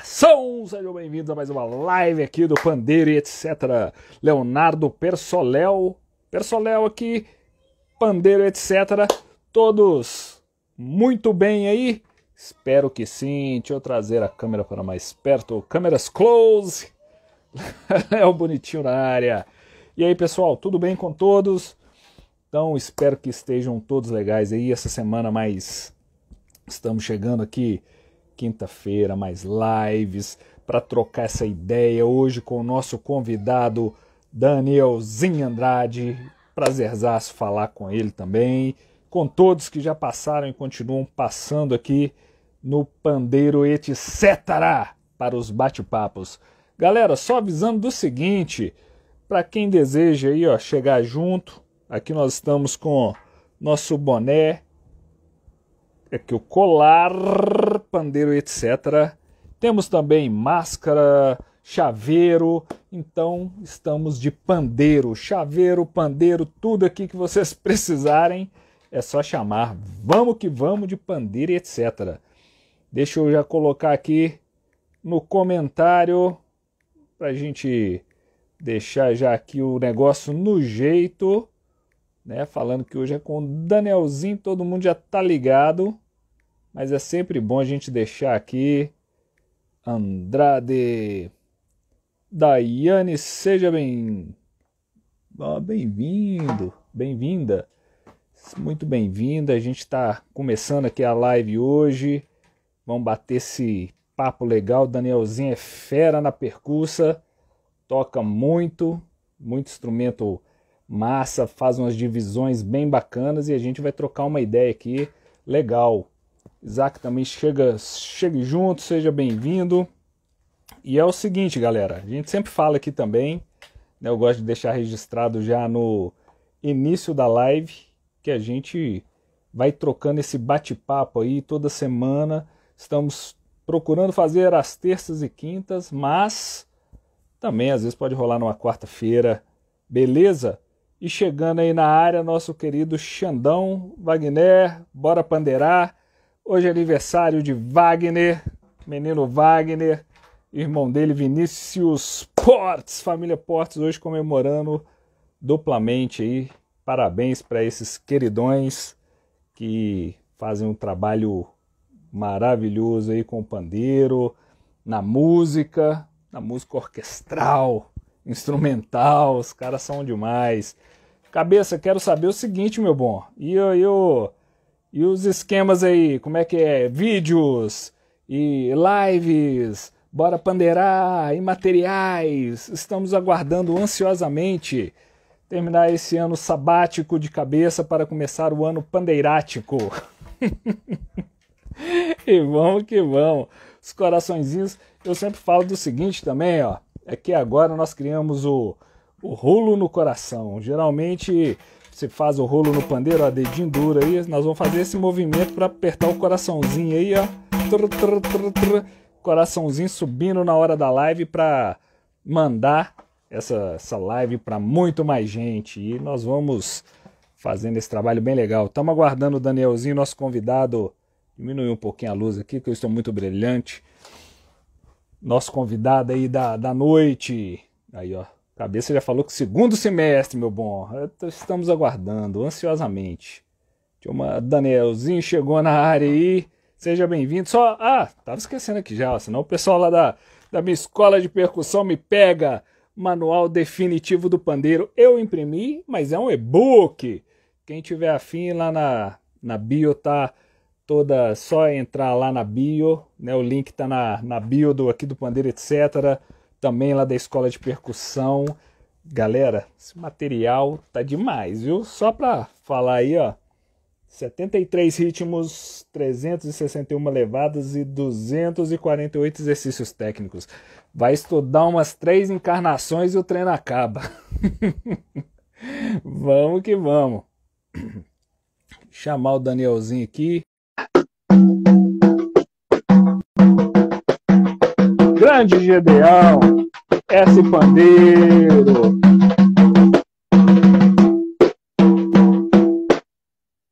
Ação! Sejam bem-vindos a mais uma live aqui do Pandeiro e etc. Leonardo Persoléu. Persolel aqui, Pandeiro etc. Todos muito bem aí? Espero que sim. Deixa eu trazer a câmera para mais perto. Câmeras close. é o bonitinho na área. E aí, pessoal, tudo bem com todos? Então, espero que estejam todos legais aí essa semana, mas estamos chegando aqui quinta-feira, mais lives para trocar essa ideia hoje com o nosso convidado Danielzinho Andrade. Prazerzaço falar com ele também, com todos que já passaram e continuam passando aqui no Pandeiro etc. para os bate-papos. Galera, só avisando do seguinte, para quem deseja aí, ó, chegar junto, aqui nós estamos com nosso boné, é que o colar, pandeiro, etc. Temos também máscara, chaveiro, então estamos de pandeiro, chaveiro, pandeiro, tudo aqui que vocês precisarem, é só chamar. Vamos que vamos de pandeiro, etc. Deixa eu já colocar aqui no comentário para a gente deixar já aqui o negócio no jeito, né? Falando que hoje é com o Danielzinho, todo mundo já tá ligado. Mas é sempre bom a gente deixar aqui. Andrade. Daiane, seja bem. Ah, bem-vindo, bem-vinda. Muito bem-vinda. A gente está começando aqui a live hoje. Vamos bater esse papo legal. Danielzinho é fera na percussa, toca muito, muito instrumento massa, faz umas divisões bem bacanas e a gente vai trocar uma ideia aqui legal. Isaac também chega, chegue junto, seja bem-vindo. E é o seguinte, galera, a gente sempre fala aqui também, né, eu gosto de deixar registrado já no início da live, que a gente vai trocando esse bate-papo aí toda semana. Estamos procurando fazer as terças e quintas, mas também às vezes pode rolar numa quarta-feira, beleza? E chegando aí na área, nosso querido Xandão, Wagner, bora pandeirar. Hoje é aniversário de Wagner, menino Wagner, irmão dele Vinícius Portes, família Portes hoje comemorando duplamente aí. Parabéns para esses queridões que fazem um trabalho maravilhoso aí com o pandeiro, na música, na música orquestral, instrumental, os caras são demais. Cabeça, quero saber o seguinte, meu bom. E eu, eu e os esquemas aí, como é que é? Vídeos e lives, bora pandeirar e materiais. Estamos aguardando ansiosamente terminar esse ano sabático de cabeça para começar o ano pandeirático. e vamos que vamos. Os coraçõezinhos, eu sempre falo do seguinte também, ó. É que agora nós criamos o, o rulo no coração. Geralmente você faz o rolo no pandeiro, ó, dedinho duro aí. Nós vamos fazer esse movimento para apertar o coraçãozinho aí, ó. Tru, tru, tru, coraçãozinho subindo na hora da live para mandar essa, essa live para muito mais gente. E nós vamos fazendo esse trabalho bem legal. Estamos aguardando o Danielzinho, nosso convidado. Diminuiu um pouquinho a luz aqui, que eu estou muito brilhante. Nosso convidado aí da, da noite. Aí, ó. Cabeça já falou que segundo semestre, meu bom. Estamos aguardando ansiosamente. Uma Danielzinho chegou na área aí. Seja bem-vindo. Só. Ah, tava esquecendo aqui já, senão o pessoal lá da, da minha escola de percussão me pega. Manual definitivo do pandeiro. Eu imprimi, mas é um e-book. Quem tiver afim lá na, na bio tá toda. Só entrar lá na bio. Né? O link tá na, na bio do aqui do pandeiro, etc também lá da escola de percussão. Galera, esse material tá demais, viu? Só para falar aí, ó. 73 ritmos, 361 levadas e 248 exercícios técnicos. Vai estudar umas três encarnações e o treino acaba. vamos que vamos. Chamar o Danielzinho aqui. grande Gedeão, S. Pandeiro.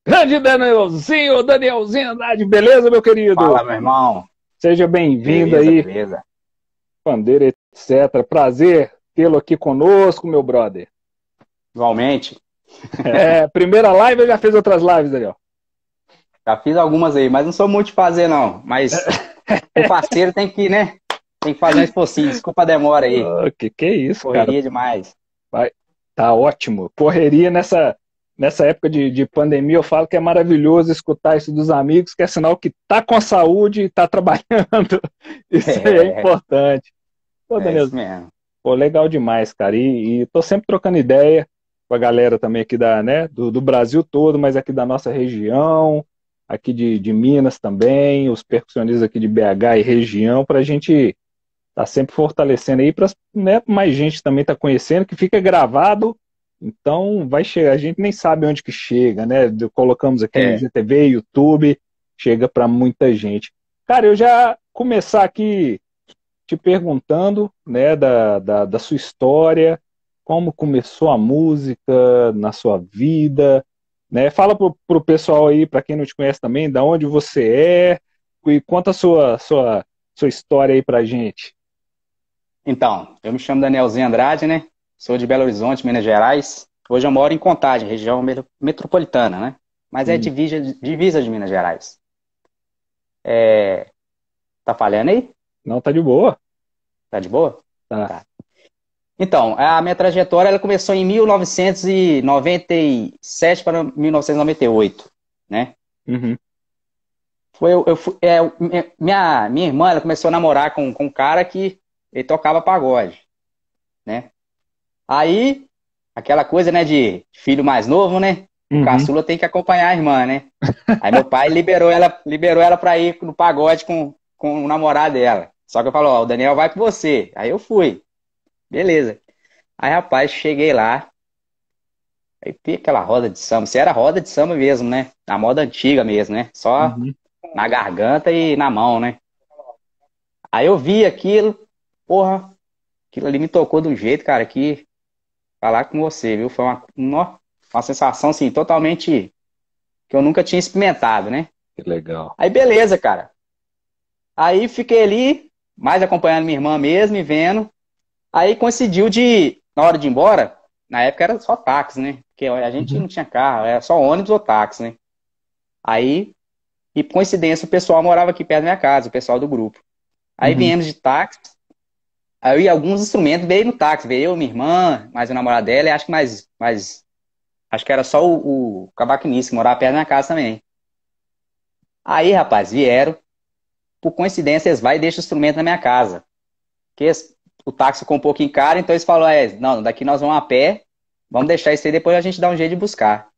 Grande Danielzinho, Danielzinho Andrade, beleza, meu querido? Fala, meu irmão. Seja bem-vindo aí. Beleza. Pandeiro, etc. Prazer tê-lo aqui conosco, meu brother. Igualmente. É, primeira live, eu já fiz outras lives, Daniel. Já fiz algumas aí, mas não sou muito de fazer, não. Mas o parceiro tem que, né? Tem que fazer um esforcinho, desculpa a demora aí. Oh, que, que isso, Correria cara. demais. Vai. Tá ótimo. Correria nessa, nessa época de, de, pandemia, eu falo que é maravilhoso escutar isso dos amigos, que é sinal que tá com saúde e tá trabalhando. Isso é, é importante. Pô, é isso mesmo. Pô, legal demais, cara. E, e tô sempre trocando ideia com a galera também aqui da, né, do, do Brasil todo, mas aqui da nossa região, aqui de, de Minas também, os percussionistas aqui de BH e região, para a gente tá sempre fortalecendo aí para né, mais gente também tá conhecendo, que fica gravado. Então vai chegar, a gente nem sabe onde que chega, né? Colocamos aqui é. no GTV, YouTube, chega para muita gente. Cara, eu já começar aqui te perguntando, né, da, da, da sua história, como começou a música na sua vida, né? Fala pro, pro pessoal aí, para quem não te conhece também, da onde você é e conta a sua sua sua história aí pra gente. Então, eu me chamo Danielzinho Andrade, né? Sou de Belo Horizonte, Minas Gerais. Hoje eu moro em Contagem, região metropolitana, né? Mas é hum. é divisa, divisa de Minas Gerais. É... Tá falhando aí? Não, tá de boa. Tá de boa? Tá. tá. Então, a minha trajetória ela começou em 1997 para 1998, né? Uhum. Foi, eu, eu, é, minha, minha irmã ela começou a namorar com, com um cara que ele tocava pagode, né? Aí, aquela coisa, né, de filho mais novo, né? Uhum. O caçula tem que acompanhar a irmã, né? Aí meu pai liberou ela, liberou ela pra ir no pagode com, com o namorado dela. Só que eu falo, ó, o Daniel vai com você. Aí eu fui. Beleza. Aí, rapaz, cheguei lá. Aí tem aquela roda de samba. Se era roda de samba mesmo, né? Na moda antiga mesmo, né? Só uhum. na garganta e na mão, né? Aí eu vi aquilo, Porra, aquilo ali me tocou de um jeito, cara, que falar com você, viu? Foi uma, uma, uma sensação, assim, totalmente que eu nunca tinha experimentado, né? Que legal. Aí, beleza, cara. Aí fiquei ali, mais acompanhando minha irmã mesmo e vendo. Aí coincidiu de, na hora de ir embora, na época era só táxi, né? Porque a gente uhum. não tinha carro, era só ônibus ou táxi, né? Aí, e por coincidência, o pessoal morava aqui perto da minha casa, o pessoal do grupo. Aí uhum. viemos de táxi, Aí alguns instrumentos veio no táxi, veio eu, minha irmã, mais o namorado dela, e acho que mais, mais. Acho que era só o, o Cabaquinice, que morava perto da minha casa também. Aí, rapaz, vieram. Por coincidência, eles vão e deixam o instrumento na minha casa. Porque o táxi ficou um pouquinho caro, então eles falaram: é, não, daqui nós vamos a pé, vamos deixar isso aí, depois a gente dá um jeito de buscar.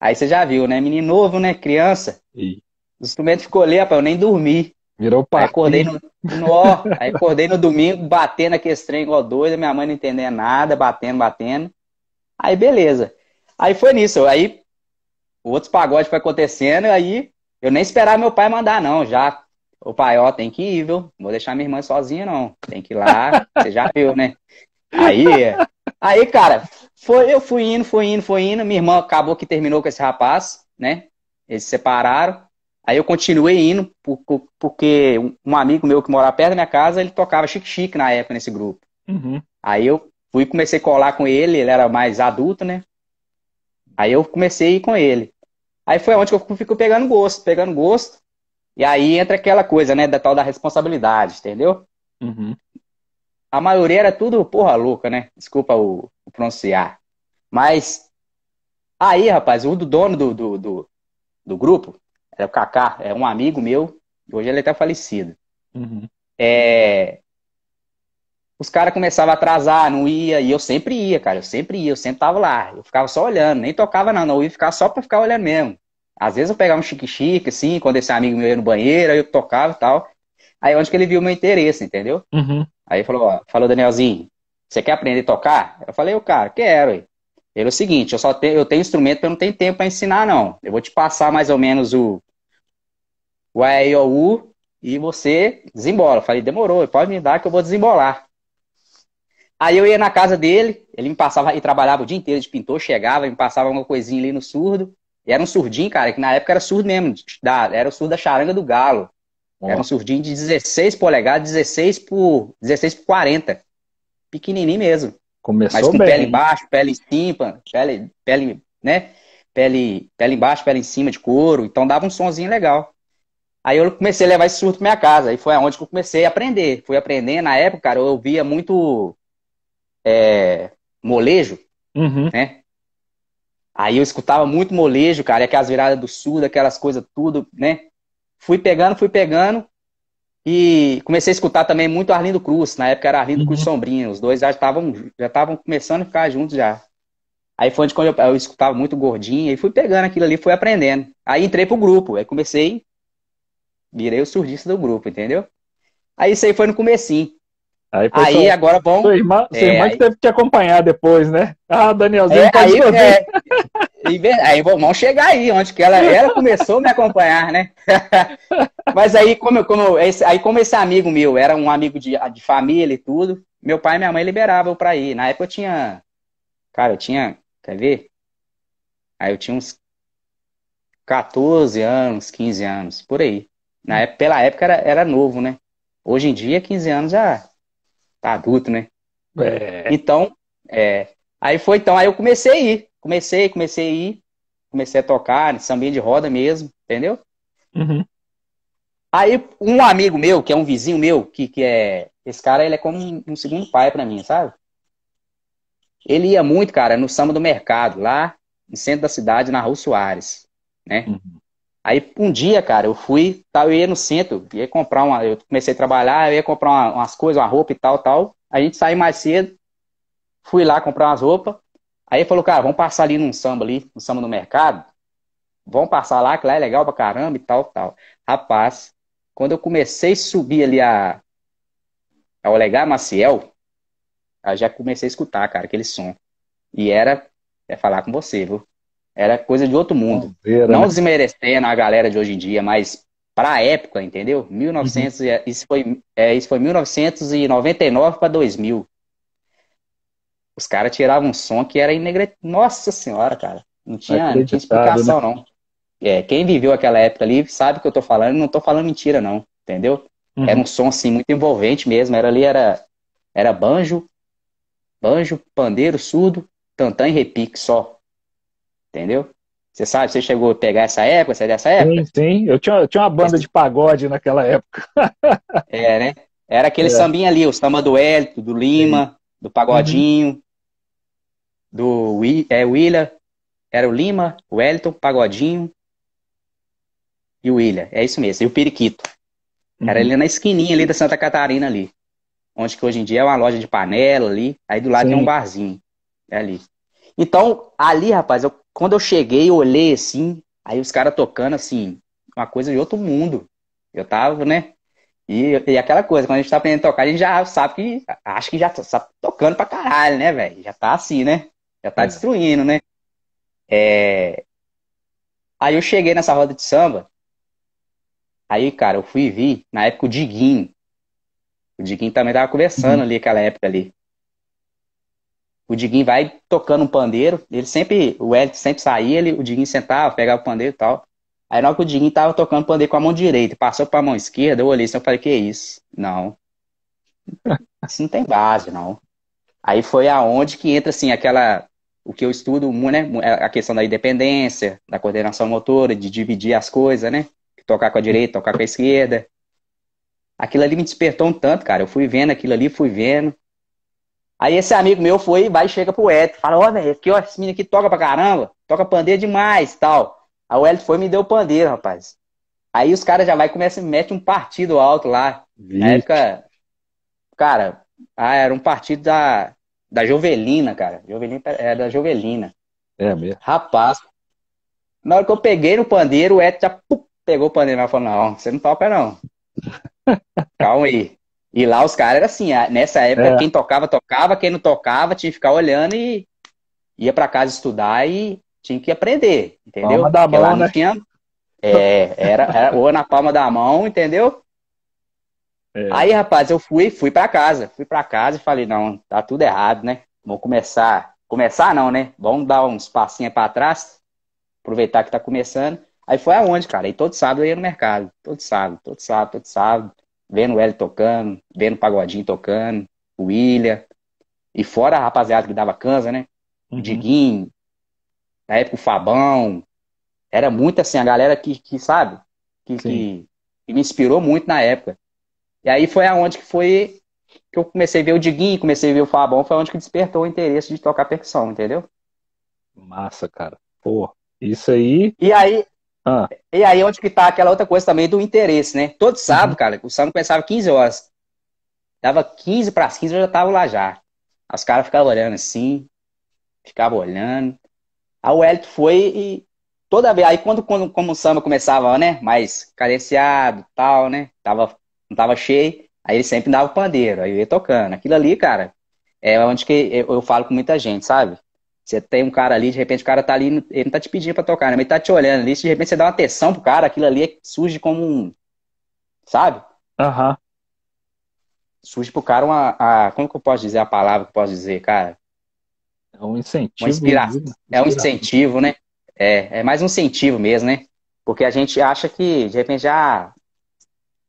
Aí você já viu, né? Menino novo, né? Criança. E... O instrumento ficou ali, rapaz, eu nem dormi. Virou pai. acordei no, no ó, aí acordei no domingo, batendo aquele trem igual doido, minha mãe não entendendo nada, batendo, batendo. Aí beleza. Aí foi nisso. Aí outros pagodes foi acontecendo, aí eu nem esperava meu pai mandar, não. Já, o pai, ó, tem que ir, viu? Não vou deixar minha irmã sozinha, não. Tem que ir lá, você já viu, né? Aí, aí, cara, foi, eu fui indo, fui indo, fui indo. Minha irmã acabou que terminou com esse rapaz, né? Eles se separaram. Aí eu continuei indo, porque um amigo meu que morava perto da minha casa, ele tocava chique-chique na época nesse grupo. Uhum. Aí eu fui comecei a colar com ele, ele era mais adulto, né? Aí eu comecei a ir com ele. Aí foi onde eu fico pegando gosto, pegando gosto. E aí entra aquela coisa, né, da tal da responsabilidade, entendeu? Uhum. A maioria era tudo porra louca, né? Desculpa o, o pronunciar. Mas aí, rapaz, o dono do, do, do, do grupo, era o Kaká, é um amigo meu, hoje ele está é falecido. Uhum. É... Os caras começavam a atrasar, não ia, e eu sempre ia, cara, eu sempre ia, eu sempre tava lá. Eu ficava só olhando, nem tocava não, não, eu ia ficar só pra ficar olhando mesmo. Às vezes eu pegava um chique-chique, assim, quando esse amigo meu ia no banheiro, aí eu tocava e tal. Aí é onde que ele viu o meu interesse, entendeu? Uhum. Aí falou, ó, falou, Danielzinho, você quer aprender a tocar? Eu falei, o cara, quero. Ele é o seguinte, eu só tenho, eu tenho instrumento, eu não tenho tempo para ensinar, não. Eu vou te passar mais ou menos o, o AEOU e você desembola. Eu falei, demorou, pode me dar que eu vou desembolar. Aí eu ia na casa dele, ele me passava e trabalhava o dia inteiro de pintor, chegava, me passava uma coisinha ali no surdo. E era um surdinho, cara, que na época era surdo mesmo, da, era o surdo da charanga do galo. Era um surdinho de 16 polegadas, 16 por 16 por 40. Pequenininho mesmo. Começou Mas com bem. pele embaixo, pele em cima, pele, pele, né? Pele, pele embaixo, pele em cima de couro, então dava um sonzinho legal. Aí eu comecei a levar esse surto pra minha casa. E foi aonde que eu comecei a aprender. Fui aprendendo Na época, cara, eu via muito é, molejo, uhum. né? Aí eu escutava muito molejo, cara. Aquelas viradas do sul, aquelas coisas tudo, né? Fui pegando, fui pegando. E comecei a escutar também muito Arlindo Cruz. Na época era Arlindo uhum. Cruz Sombrinho. Os dois já estavam já estavam começando a ficar juntos já. Aí foi onde eu, eu escutava muito gordinho. E fui pegando aquilo ali, fui aprendendo. Aí entrei pro grupo. Aí comecei Virei o surdista do grupo, entendeu? Aí isso aí foi no comecinho. Aí, pessoal, aí agora bom, Sua irmã, sua é, irmã aí... teve que te acompanhar depois, né? Ah, Danielzinho, é, tá aí, é, aí vamos chegar aí, onde que ela, ela começou a me acompanhar, né? Mas aí como, como, esse, aí, como esse amigo meu era um amigo de, de família e tudo, meu pai e minha mãe liberavam pra ir. Na época eu tinha. Cara, eu tinha. Quer ver? Aí eu tinha uns 14 anos, 15 anos, por aí. Na época, pela época era, era novo, né? Hoje em dia, 15 anos já tá adulto, né? É. Então, é. Aí foi então, aí eu comecei a ir. Comecei, comecei a ir. Comecei a tocar, né, sambinha de roda mesmo, entendeu? Uhum. Aí um amigo meu, que é um vizinho meu, que, que é. Esse cara, ele é como um, um segundo pai para mim, sabe? Ele ia muito, cara, no samba do mercado, lá no centro da cidade, na Rua Soares, né? Uhum. Aí um dia, cara, eu fui, tal, eu ia no centro, ia comprar uma. Eu comecei a trabalhar, eu ia comprar uma, umas coisas, uma roupa e tal, tal. A gente saiu mais cedo, fui lá comprar umas roupas. Aí falou, cara, vamos passar ali num samba ali, no samba no mercado. Vamos passar lá, que lá é legal pra caramba e tal, tal. Rapaz, quando eu comecei a subir ali a, a Olegar Maciel, eu já comecei a escutar, cara, aquele som. E era, é falar com você, viu? Era coisa de outro mundo. Era, Não né? desmerecendo a galera de hoje em dia, mas para a época, entendeu? 1900, uhum. É, isso, foi, é, isso foi 1999 para 2000. Os caras tiravam um som que era inegre... Nossa senhora, cara. Não tinha, não tinha explicação, né? não. É, quem viveu aquela época ali sabe o que eu tô falando, não tô falando mentira, não, entendeu? Uhum. Era um som, assim, muito envolvente mesmo. Era ali, era, era banjo, banjo, pandeiro, surdo, tantã e repique só. Entendeu? Você sabe, você chegou a pegar essa época, você é dessa época? Sim, sim. Eu tinha, eu tinha uma banda de pagode naquela época. é, né? Era aquele é. sambinha ali, o samba do Hélito, do Lima, sim. do Pagodinho, uhum. do é, Willa. Era o Lima, o Hélito, o Pagodinho e o William. É isso mesmo. E o Periquito. Uhum. Era ali na esquininha ali da Santa Catarina ali. Onde que hoje em dia é uma loja de panela ali. Aí do lado sim. tem um barzinho. É ali. Então, ali, rapaz, eu quando eu cheguei, eu olhei assim, aí os caras tocando assim, uma coisa de outro mundo. Eu tava, né? E, e aquela coisa, quando a gente tá aprendendo a tocar, a gente já sabe que. Acho que já tá tocando pra caralho, né, velho? Já tá assim, né? Já tá é. destruindo, né? É... Aí eu cheguei nessa roda de samba. Aí, cara, eu fui e vi, na época, o Diguinho. O Diguinho também tava conversando uhum. ali, aquela época ali o Diguinho vai tocando um pandeiro, ele sempre, o Eric sempre saía, ele, o Diguinho sentava, pegava o pandeiro e tal. Aí na hora que o Diguinho tava tocando pandeiro com a mão direita, passou pra mão esquerda, eu olhei assim, eu falei, que isso? Não. Isso não tem base, não. Aí foi aonde que entra, assim, aquela, o que eu estudo, né, é a questão da independência, da coordenação motora, de dividir as coisas, né? Tocar com a direita, tocar com a esquerda. Aquilo ali me despertou um tanto, cara. Eu fui vendo aquilo ali, fui vendo. Aí esse amigo meu foi, vai e chega pro Hélio, fala, ó, oh, velho, aqui, ó, esse menino aqui toca pra caramba, toca pandeiro demais tal. Aí o Hélio foi e me deu pandeiro, rapaz. Aí os caras já vai e começa mete um partido alto lá. Na época, cara, ah, era um partido da, da Jovelina, cara. Jovelina era é da Jovelina. É mesmo. Rapaz, na hora que eu peguei no pandeiro, o Ed já pum, pegou o pandeiro. Ela falou, não, você não toca não. Calma aí. E lá os caras era assim, é, nessa época, é. quem tocava, tocava, quem não tocava, tinha que ficar olhando e ia para casa estudar e tinha que aprender, entendeu? Palma da mão, né? Tinha... É, era, era ou na palma da mão, entendeu? É. Aí, rapaz, eu fui, fui para casa, fui para casa e falei, não, tá tudo errado, né? Vamos começar, começar não, né? Vamos dar uns passinhos para trás, aproveitar que tá começando. Aí foi aonde, cara? Aí todo sábado eu ia no mercado, todo sábado, todo sábado, todo sábado vendo o Hélio tocando, vendo o Pagodinho tocando, o William, e fora a rapaziada que dava cansa, né? Uhum. O Diguinho, na época o Fabão, era muito assim, a galera que, que sabe, que, que, que, me inspirou muito na época. E aí foi aonde que foi que eu comecei a ver o Diguinho, comecei a ver o Fabão, foi onde que despertou o interesse de tocar percussão, entendeu? Massa, cara. Pô, isso aí. E aí, ah. E aí onde que tá aquela outra coisa também do interesse, né? Todo sábado, uhum. cara, o sábado começava 15 horas. Dava 15 para as 15, eu já tava lá já. Os caras ficavam olhando assim, ficavam olhando. Aí o Elito foi e toda vez, aí quando, quando como o samba começava, né, mais carenciado tal, né, tava, não tava cheio, aí ele sempre dava o pandeiro, aí eu ia tocando. Aquilo ali, cara, é onde que eu, eu falo com muita gente, sabe? Você tem um cara ali, de repente o cara tá ali, ele não tá te pedindo para tocar, né? Mas ele tá te olhando ali, de repente você dá uma atenção pro cara, aquilo ali surge como um. Sabe? Aham. Uhum. Surge pro cara uma. A, como que eu posso dizer a palavra que eu posso dizer, cara? É um incentivo. Uma inspira... Né? É um incentivo, né? É, é mais um incentivo mesmo, né? Porque a gente acha que, de repente, já.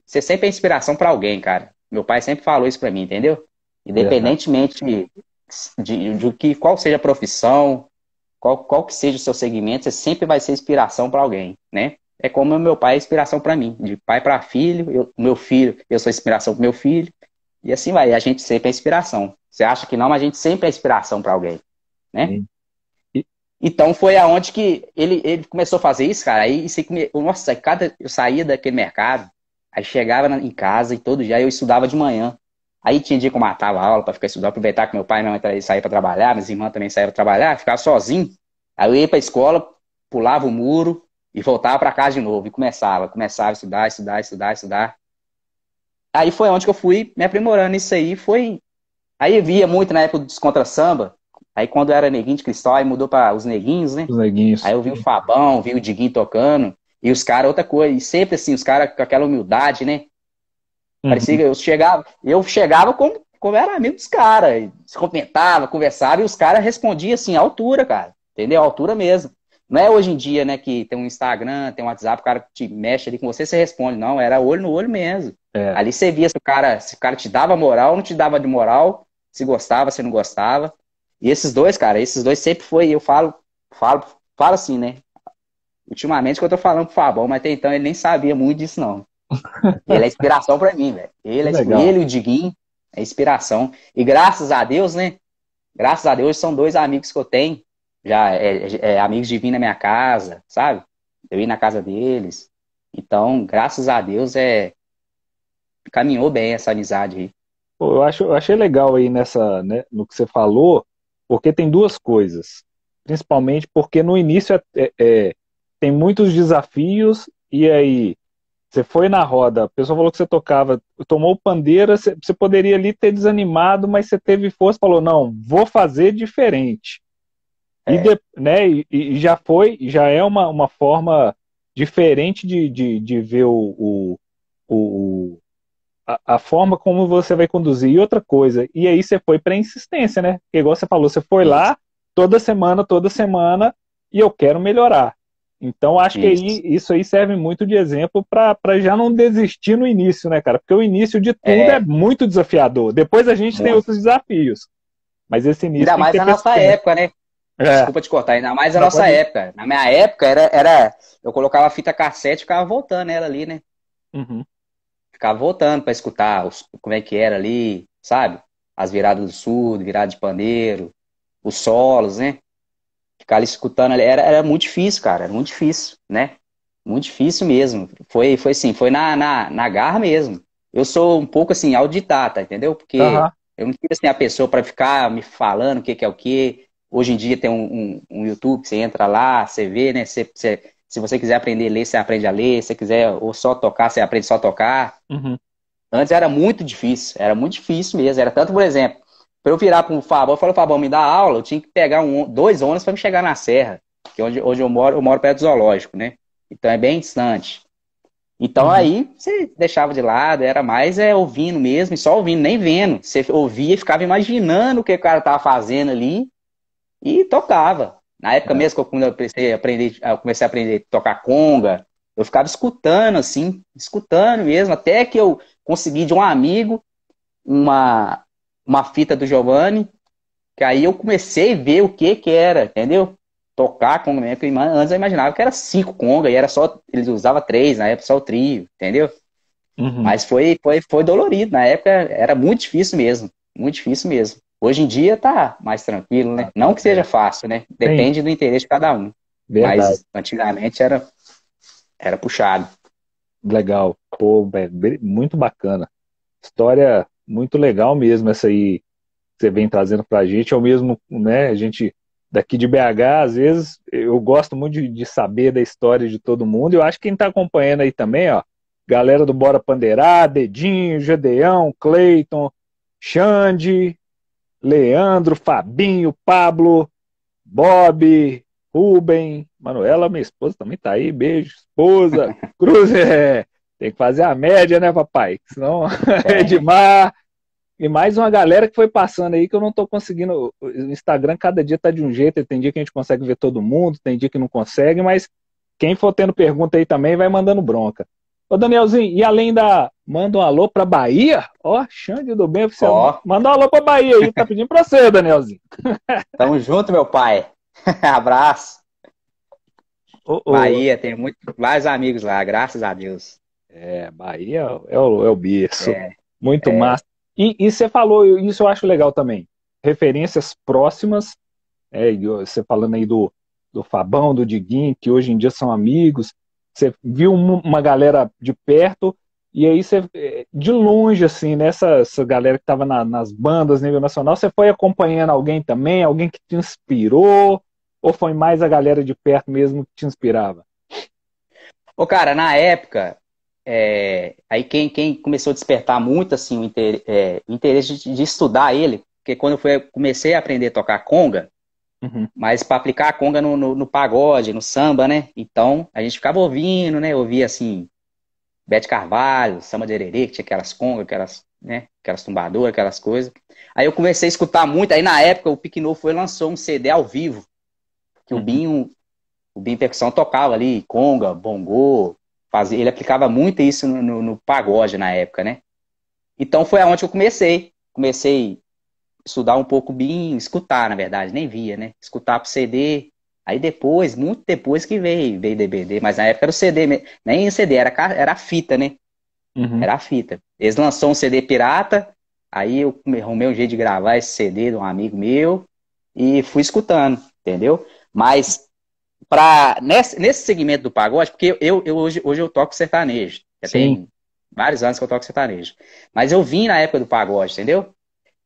Você sempre é inspiração para alguém, cara. Meu pai sempre falou isso para mim, entendeu? Independentemente de, de que, qual seja a profissão, qual, qual que seja o seu segmento, você sempre vai ser inspiração para alguém, né? É como o meu pai é inspiração para mim, de pai para filho, eu, meu filho, eu sou inspiração para meu filho, e assim vai, a gente sempre é inspiração. Você acha que não, mas a gente sempre é inspiração para alguém, né? Então foi aonde que ele, ele começou a fazer isso, cara. Aí isso nossa, cada eu saía daquele mercado, aí chegava em casa e todo dia eu estudava de manhã. Aí tinha dia que eu matava a aula para ficar estudando, aproveitar que meu pai e minha mãe saíram para trabalhar, minhas irmãs também saíram para trabalhar, ficava sozinho. Aí eu ia para a escola, pulava o muro e voltava para casa de novo. E começava, começava a estudar, estudar, estudar, estudar. Aí foi onde que eu fui me aprimorando. Isso aí foi. Aí eu via muito na época do Descontra Samba. Aí quando eu era neguinho de cristal, aí mudou para os neguinhos, né? Os neguinhos. Aí eu vi o Fabão, vi o Diguinho tocando. E os caras, outra coisa. E sempre assim, os caras com aquela humildade, né? Uhum. Parecia que eu chegava, eu chegava como, como era amigo dos caras. Se comentava, conversava, e os caras respondiam assim, à altura, cara. Entendeu? À altura mesmo. Não é hoje em dia, né, que tem um Instagram, tem um WhatsApp, o cara te mexe ali com você, você responde. Não, era olho no olho mesmo. É. Ali você via se o cara, se o cara te dava moral, não te dava de moral, se gostava, se não gostava. E esses dois, cara, esses dois sempre foi, eu falo, falo, falo assim, né? Ultimamente que eu tô falando pro Fabão, mas até então ele nem sabia muito disso, não. Ele é inspiração para mim, velho. Ele, é, tipo ele e o Diguinho é inspiração. E graças a Deus, né? Graças a Deus são dois amigos que eu tenho. Já é, é, é, amigos de vir na minha casa, sabe? Eu ir na casa deles. Então, graças a Deus, é caminhou bem essa amizade aí. Pô, eu, acho, eu achei legal aí nessa, né, no que você falou, porque tem duas coisas. Principalmente porque no início é, é, é tem muitos desafios e aí você foi na roda, a pessoa falou que você tocava, tomou pandeira, você, você poderia ali ter desanimado, mas você teve força, falou, não, vou fazer diferente. É. Né, e, de, né, e, e, já foi, já é uma, uma forma diferente de, de, de ver o, o, o a, a, forma como você vai conduzir. E outra coisa, e aí você foi para insistência, né? Porque igual você falou, você foi lá toda semana, toda semana, e eu quero melhorar. Então, acho isso. que isso aí serve muito de exemplo para já não desistir no início, né, cara? Porque o início de tudo é, é muito desafiador. Depois a gente muito. tem outros desafios. Mas esse início. Ainda mais na nossa época, né? É. Desculpa te cortar, ainda mais na nossa pode... época. Na minha época era, era. Eu colocava a fita cassete e ficava voltando ela ali, né? Uhum. Ficava voltando para escutar os, como é que era ali, sabe? As viradas do surdo, virada de pandeiro, os solos, né? Ficar ali escutando ali, era, era muito difícil, cara, era muito difícil, né? Muito difícil mesmo. Foi, foi assim, foi na, na, na garra mesmo. Eu sou um pouco assim, auditata, entendeu? Porque uhum. eu não tinha assim, a pessoa para ficar me falando o que, que é o que. Hoje em dia tem um, um, um YouTube, você entra lá, você vê, né? Você, você, se você quiser aprender a ler, você aprende a ler. Se você quiser ou só tocar, você aprende só a tocar. Uhum. Antes era muito difícil, era muito difícil mesmo. Era tanto, por exemplo, para eu virar para o Fabão, eu falo, Fabão, me dá aula, eu tinha que pegar um, dois ônibus para me chegar na Serra, que é onde, onde eu moro, eu moro perto do zoológico, né? Então é bem distante. Então uhum. aí você deixava de lado, era mais é ouvindo mesmo, e só ouvindo, nem vendo. Você ouvia e ficava imaginando o que o cara tava fazendo ali e tocava. Na época é. mesmo que eu comecei a aprender, eu comecei a aprender a tocar conga, eu ficava escutando assim, escutando mesmo, até que eu consegui de um amigo uma uma fita do Giovanni, que aí eu comecei a ver o que que era, entendeu? Tocar com mesmo, que antes eu imaginava que era cinco conga e era só, eles usavam três, na época só o trio, entendeu? Uhum. Mas foi, foi, foi dolorido, na época era muito difícil mesmo, muito difícil mesmo. Hoje em dia tá mais tranquilo, né? Não que seja fácil, né? Depende Sim. do interesse de cada um. Verdade. Mas antigamente era, era puxado. Legal. Pô, muito bacana. História muito legal mesmo essa aí que você vem trazendo para a gente. É o mesmo, né? A gente daqui de BH, às vezes, eu gosto muito de, de saber da história de todo mundo. Eu acho que quem está acompanhando aí também, ó, galera do Bora Pandeirar, Dedinho, Gedeão, Cleiton, Xande, Leandro, Fabinho, Pablo, Bob, Ruben, Manuela, minha esposa também tá aí, beijo, esposa, Cruz, é, tem que fazer a média, né, papai? Senão, é. é. Edmar. E mais uma galera que foi passando aí que eu não tô conseguindo. O Instagram cada dia tá de um jeito. Tem dia que a gente consegue ver todo mundo, tem dia que não consegue, mas quem for tendo pergunta aí também vai mandando bronca. Ô Danielzinho, e além da. Manda um alô pra Bahia? Ó, Xande do Bem Oficial. Oh. Manda um alô pra Bahia aí, tá pedindo pra você, Danielzinho. Tamo junto, meu pai. Abraço. Oh, oh. Bahia, tem muito, vários amigos lá, graças a Deus. É, Bahia é, é o, é o berço. É, Muito é. massa. E, você falou, isso eu acho legal também. Referências próximas, é, você falando aí do, do Fabão, do Diguinho, que hoje em dia são amigos. Você viu uma galera de perto, e aí você, é, de longe, assim, nessa né, essa galera que estava na, nas bandas nível nacional, você foi acompanhando alguém também, alguém que te inspirou, ou foi mais a galera de perto mesmo que te inspirava? Ô, cara, na época, é, aí quem, quem, começou a despertar muito assim, o inter, é, interesse de, de, estudar ele, porque quando eu fui, comecei a aprender a tocar conga, uhum. mas para aplicar a conga no, no, no, pagode, no samba, né? Então a gente ficava ouvindo, né? Ouvia assim, Bete Carvalho, samba de hererê que tinha aquelas congas, aquelas, né? aquelas tumbadoras, aquelas coisas. Aí eu comecei a escutar muito, aí na época o Piquinô foi lançou um CD ao vivo, que uhum. o Binho, o Binho Percussão tocava ali, conga, bongô, Fazia, ele aplicava muito isso no, no, no pagode na época, né? Então foi aonde eu comecei. Comecei a estudar um pouco bem, escutar, na verdade, nem via, né? Escutar pro CD. Aí depois, muito depois que veio, veio DBD, mas na época era o CD, nem CD, era, era fita, né? Uhum. Era a fita. Eles lançaram um CD pirata, aí eu arrumei um jeito de gravar esse CD de um amigo meu e fui escutando, entendeu? Mas pra, nesse, nesse segmento do pagode, porque eu, eu hoje, hoje eu toco sertanejo. Já Sim. tem vários anos que eu toco sertanejo. Mas eu vim na época do pagode, entendeu?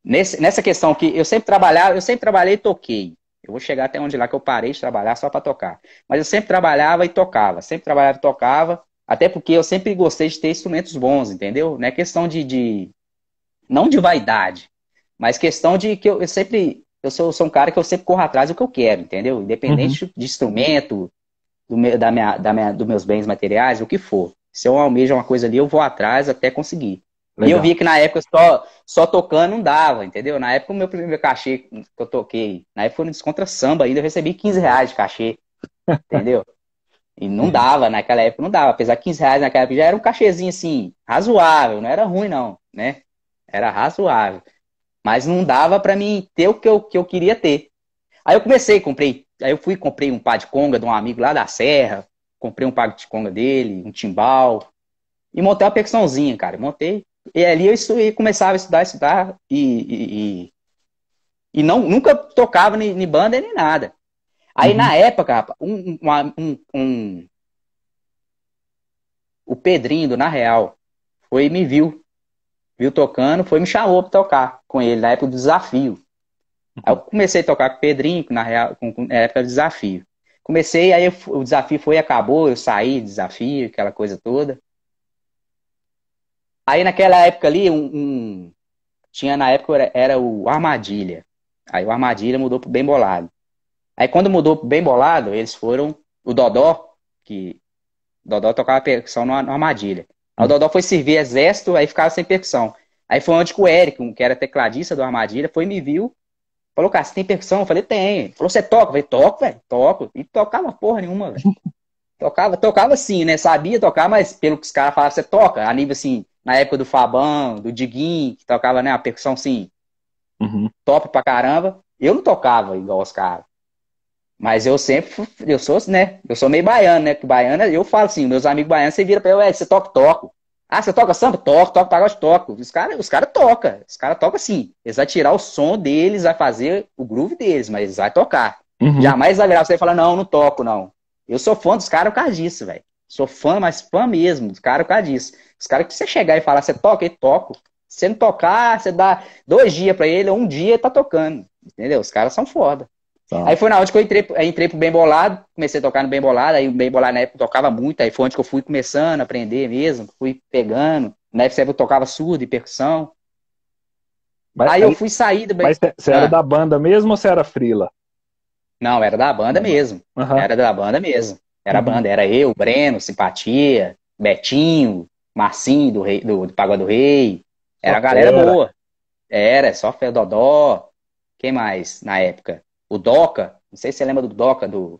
Nesse, nessa questão que eu sempre trabalhava, eu sempre trabalhei e toquei. Eu vou chegar até onde lá que eu parei de trabalhar só para tocar. Mas eu sempre trabalhava e tocava, sempre trabalhava e tocava, até porque eu sempre gostei de ter instrumentos bons, entendeu? Não é questão de, de não de vaidade, mas questão de que eu, eu sempre eu sou, sou um cara que eu sempre corro atrás do que eu quero, entendeu? Independente uhum. de instrumento, do, meu, da minha, da minha, dos meus bens materiais, o que for. Se eu almejo uma coisa ali, eu vou atrás até conseguir. Legal. E eu vi que na época só, só tocando não dava, entendeu? Na época o meu primeiro cachê que eu toquei, na época foi no Descontra Samba ainda, eu recebi 15 reais de cachê, entendeu? E não dava, naquela época não dava. Apesar de 15 reais naquela época já era um cachezinho assim, razoável, não era ruim não, né? Era razoável. Mas não dava para mim ter o que eu, que eu queria ter. Aí eu comecei, comprei. Aí eu fui comprei um par de conga de um amigo lá da Serra. Comprei um par de conga dele, um timbal. E montei uma percussãozinha, cara. Montei. E ali eu estudei, começava a estudar, estudar. E, e, e, e não, nunca tocava nem, banda nem nada. Aí uhum. na época, rapaz, um, um, um, o Pedrinho do Na Real foi e me viu viu tocando, foi me chamou para tocar com ele na época do desafio. Aí eu uhum. comecei a tocar com o Pedrinho, na, real, na época do desafio. Comecei, aí eu, o desafio foi acabou, eu saí, desafio, aquela coisa toda. Aí naquela época ali, um, um tinha na época era, era, o Armadilha. Aí o Armadilha mudou pro Bem Bolado. Aí quando mudou pro Bem Bolado, eles foram, o Dodó, que Dodó tocava percussão no, no Armadilha. Aí o Dodó foi servir exército, aí ficava sem percussão. Aí foi onde que o Eric, que era tecladista do Armadilha, foi me viu. Falou, cara, você tem percussão? Eu falei, tem. Ele falou, você toca? Eu falei, toco, velho, toco. E tocava porra nenhuma, velho. Tocava, tocava sim, né? Sabia tocar, mas pelo que os caras falavam, você toca. A nível, assim, na época do Fabão, do Diguinho, que tocava, né? A percussão, assim, uhum. top pra caramba. Eu não tocava igual os caras. Mas eu sempre, eu sou, assim, né? Eu sou meio baiano, né? Que baiano, eu falo assim, meus amigos baianos, você vira pra eu, é, você toca, toco. Ah, você toca samba? Toco, toco pagode, toco. Os caras os cara toca, os caras tocam sim. Eles vão tirar o som deles, vai fazer o groove deles, mas eles vão tocar. Uhum. Jamais vai virar você e falar, não, não toco, não. Eu sou fã dos caras por causa disso, velho. Sou fã, mas fã mesmo dos caras por causa disso. Os caras que você chegar e falar, você toca, e toco. Se você não tocar, você dá dois dias pra ele, um dia ele tá tocando. Entendeu? Os caras são foda. Tá. Aí foi na onde que eu entrei, entrei pro Bem Bolado, comecei a tocar no Bem Bolado, aí o Bem Bolado na época tocava muito, aí foi onde que eu fui começando a aprender mesmo, fui pegando. Na época eu tocava surdo e percussão. Mas, aí, aí, eu fui sair do Bem Mas você ah. era da banda mesmo ou você era frila? Não, era da banda mesmo. Uhum. Era da banda mesmo. Era uhum. banda, era eu, Breno, Simpatia, Betinho, Marcinho do, rei, do, do do Rei. Era a galera boa. Era, só Fedodó. Quem mais na época? o Doca, não sei se você lembra do Doca, do,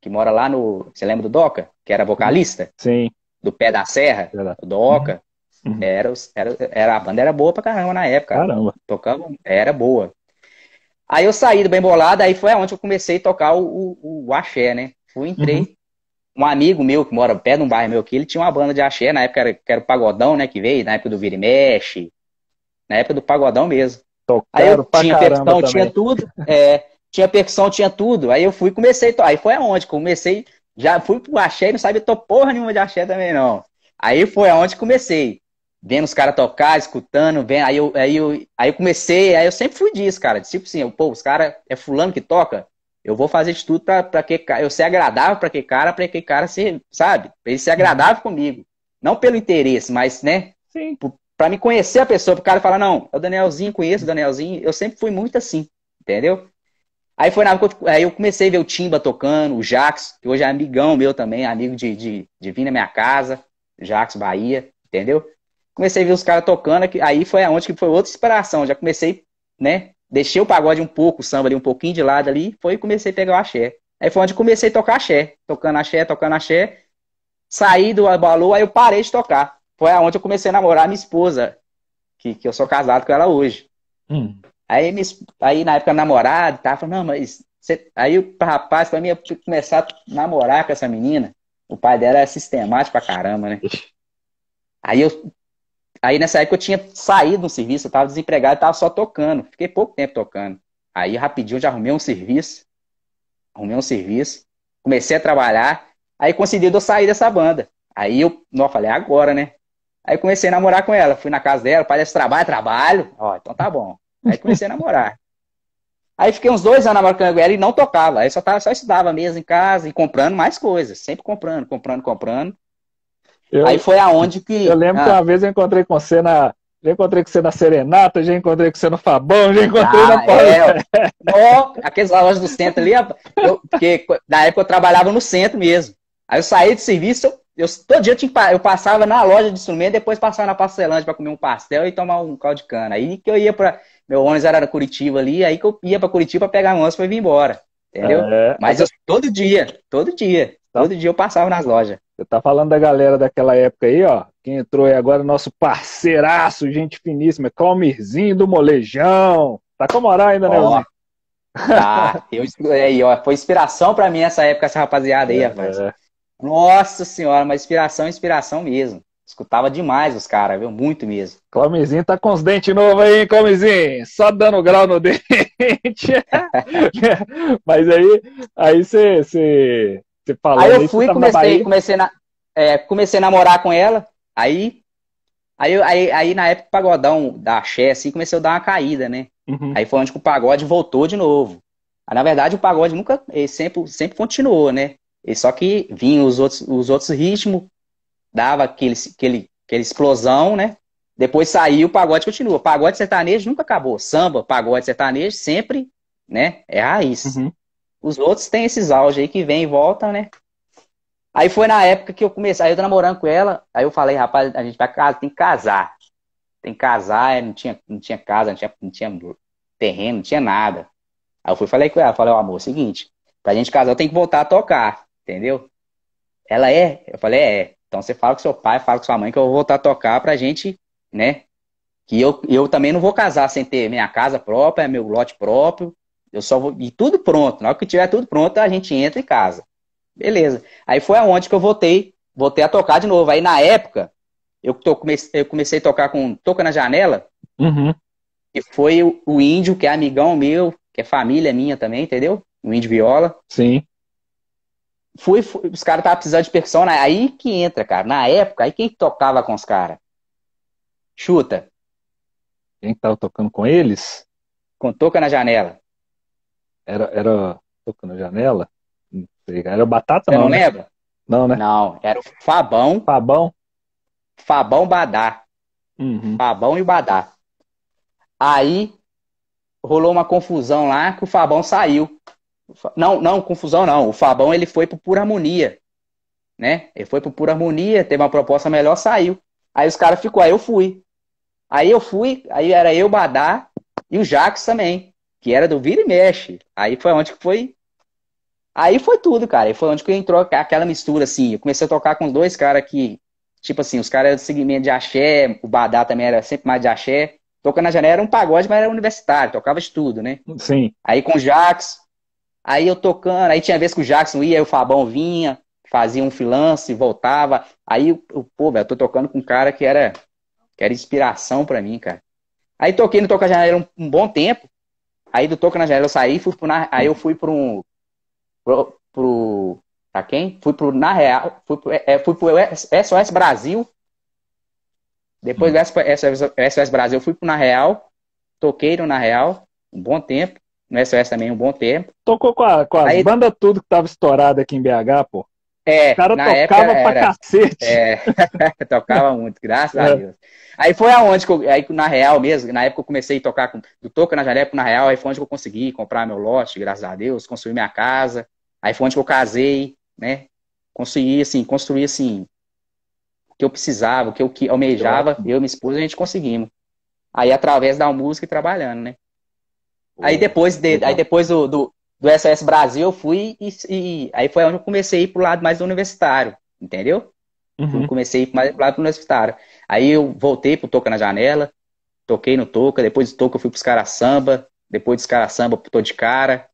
que mora lá no. Você lembra do Doca? Que era vocalista? Sim. Do Pé da Serra? o Doca. Uhum. uhum. Era, era, era, a banda era boa pra caramba na época. Caramba. Tocava, era boa. Aí eu saí do Bem Bolado, aí foi onde eu comecei a tocar o, o, o axé, né? Fui, entrei. Uhum. Um amigo meu que mora perto de um bairro meu aqui, ele tinha uma banda de axé, na época era, que era o Pagodão, né? Que veio, na época do Vira e Mexe, na época do Pagodão mesmo. Tocaram aí eu tinha tinha tudo. É, tinha percussão, tinha tudo. Aí eu fui comecei, aí foi aonde? Comecei, já fui pro axé, não sabia tô porra nenhuma de axé também não. Aí foi aonde comecei. Vendo os caras tocar, escutando, vendo, aí eu, aí eu, aí eu comecei, aí eu sempre fui disso, cara. Tipo assim, eu, pô, os caras, é fulano que toca, eu vou fazer de tudo pra, pra que eu ser agradável pra que cara, pra que cara ser, sabe? Pra ele ser agradável comigo. Não pelo interesse, mas, né? Sim. Pra me conhecer a pessoa, pro cara falar, não, é o Danielzinho, conheço o Danielzinho. Eu sempre fui muito assim, entendeu? Aí foi na época que eu, aí eu comecei a ver o Timba tocando, o Jax, que hoje é amigão meu também, amigo de, de, de vir na minha casa, Jax Bahia, entendeu? Comecei a ver os caras tocando, aí foi aonde que foi outra inspiração, já comecei, né? Deixei o pagode um pouco, o samba ali um pouquinho de lado ali, foi e comecei a pegar o axé. Aí foi onde comecei a tocar axé, tocando axé, tocando axé. Saí do balô, aí eu parei de tocar. Foi aonde eu comecei a namorar a minha esposa, que, que eu sou casado com ela hoje. Hum. Aí, me, aí na época, namorado, tá? Falei, não, mas. Você... Aí o rapaz, pra mim, eu começar a namorar com essa menina. O pai dela é sistemático pra caramba, né? Aí eu. Aí nessa época eu tinha saído do serviço, eu tava desempregado, eu tava só tocando. Fiquei pouco tempo tocando. Aí rapidinho já arrumei um serviço. Arrumei um serviço. Comecei a trabalhar. Aí consegui eu sair dessa banda. Aí eu, não, falei, é agora, né? Aí comecei a namorar com ela. Fui na casa dela, parece trabalho, trabalho. Ó, então tá bom. Aí comecei a namorar. Aí fiquei uns dois anos namorando com ela e não tocava. Aí só, tava, só estudava mesmo em casa e comprando mais coisas. Sempre comprando, comprando, comprando. Eu, aí foi aonde que. Eu lembro ah, que uma vez eu encontrei com você na. Já encontrei com você na Serenata, já encontrei com você no Fabão, já encontrei ah, na é, Paulista. É, no, aquelas lojas do centro ali, eu, porque na época eu trabalhava no centro mesmo. Aí eu saí de serviço, eu eu, todo dia eu, tinha, eu passava na loja de instrumento, depois passava na Pastelândia para comer um pastel e tomar um caldo de cana. Aí que eu ia para. Meu ônibus era Curitiba ali, aí que eu ia para Curitiba para pegar um ônibus para vir embora. Entendeu? É. Mas eu, todo dia, todo dia, tá. todo dia eu passava nas lojas. Você tá falando da galera daquela época aí, ó. Quem entrou aí agora, nosso parceiraço, gente finíssima, é Calmirzinho do Molejão. Tá com moral ainda, né, ó, Tá, eu, é aí, ó, foi inspiração para mim essa época, essa rapaziada aí, é, rapaz. É. Nossa senhora, uma inspiração, inspiração mesmo. Escutava demais os caras, viu? Muito mesmo. Comezinho tá com os dentes novos aí, hein, Só dando grau no dente. Mas aí, aí você, você, você falou. Aí eu fui, aí, comecei, na comecei, na, é, comecei a namorar com ela. Aí, aí, aí, aí na época o pagodão da Xé, assim, começou a dar uma caída, né? Uhum. Aí foi onde o pagode voltou de novo. Aí, na verdade, o pagode nunca, sempre, sempre continuou, né? E só que vinham os outros, os outros ritmos, dava aquele, aquele, aquele explosão, né? Depois saiu, o pagode continua. Pagode sertanejo nunca acabou. Samba, pagode sertanejo, sempre, né? É raiz. Uhum. Os outros têm esses auge aí que vem e volta, né? Aí foi na época que eu comecei, aí eu tô namorando com ela, aí eu falei, rapaz, a gente vai casar, tem que casar. Tem que casar, é, não tinha, não tinha casa, não tinha, não tinha terreno, não tinha nada. Aí eu fui falei com ela, falei, ó, amor, é o seguinte, pra gente casar eu tenho que voltar a tocar. Entendeu? Ela é? Eu falei, é, é. Então você fala com seu pai, fala com sua mãe que eu vou voltar a tocar pra gente, né? Que eu, eu também não vou casar sem ter minha casa própria, meu lote próprio. Eu só vou. E tudo pronto. Na hora que tiver tudo pronto, a gente entra em casa. Beleza. Aí foi aonde que eu voltei. Voltei a tocar de novo. Aí na época, eu, tô comecei, eu comecei a tocar com Toca na Janela. Uhum. E foi o, o, índio, que é amigão meu, que é família minha também, entendeu? O índio viola. Sim fui, fui os caras estavam precisando de percussão, né? aí que entra, cara. Na época, aí quem tocava com os caras? Chuta. Quem tava tocando com eles? Com Toca na Janela. Era, era Toca na Janela? Não sei, era o Batata Você não, não né? lembra? Não, né? Não, era o Fabão. Fabão? Fabão Badá. Uhum. Fabão e o Badá. Aí rolou uma confusão lá que o Fabão saiu. Não, não, confusão não. O Fabão ele foi pro pura harmonia. Né? Ele foi pro pura harmonia, teve uma proposta melhor, saiu. Aí os caras ficou, aí eu fui. Aí eu fui, aí era eu, Badá e o Jax também, que era do Vira e Mexe. Aí foi onde que foi. Aí foi tudo, cara. Aí foi onde que entrou aquela mistura, assim. Eu comecei a tocar com dois caras que, tipo assim, os caras eram do segmento de axé, o Badá também era sempre mais de axé. Tocando na janela era um pagode, mas era universitário, tocava de tudo, né? Sim. Aí com o Jax, Aí eu tocando, aí tinha vez que o Jackson ia, aí o Fabão vinha, fazia um freelance, voltava. Aí, eu, pô, velho, eu tô tocando com um cara que era, que era inspiração para mim, cara. Aí toquei no Toca Janela um, um, bom tempo. Aí do Toca na Janela eu saí, fui pro, aí eu fui pro, um, pro, pro pra tá quem? Fui pro, na real, fui pro, é, é fui pro SOS Brasil. Depois do SOS Brasil, eu fui pro Na Real, toquei no Na Real um bom tempo no né, SOS também um bom tempo. Tocou com, a, com Aí... tudo que tava estourado aqui em BH, pô. É, o cara na tocava época era, pra cacete. É, tocava muito, graças é. a Deus. Aí foi aonde que eu, aí na real mesmo, na época eu comecei a tocar com, do Toca na Jaleco na real, aí foi onde eu consegui comprar meu lote, graças a Deus, construir minha casa. Aí foi onde eu casei, né? Consegui, assim, construir, assim, o que eu precisava, o que eu almejava, eu e minha esposa, a gente conseguimos. Aí através da música e trabalhando, né? Aí depois, de, aí depois do, do, do SOS Brasil, eu fui e, e, aí foi onde eu comecei a ir pro lado mais universitário, entendeu? Uhum. Comecei a ir mais pro lado universitário. Aí eu voltei pro Toca na Janela, toquei no Toca, depois do Toca eu fui pros caras Samba, depois dos caras Samba pro Tô de Cara.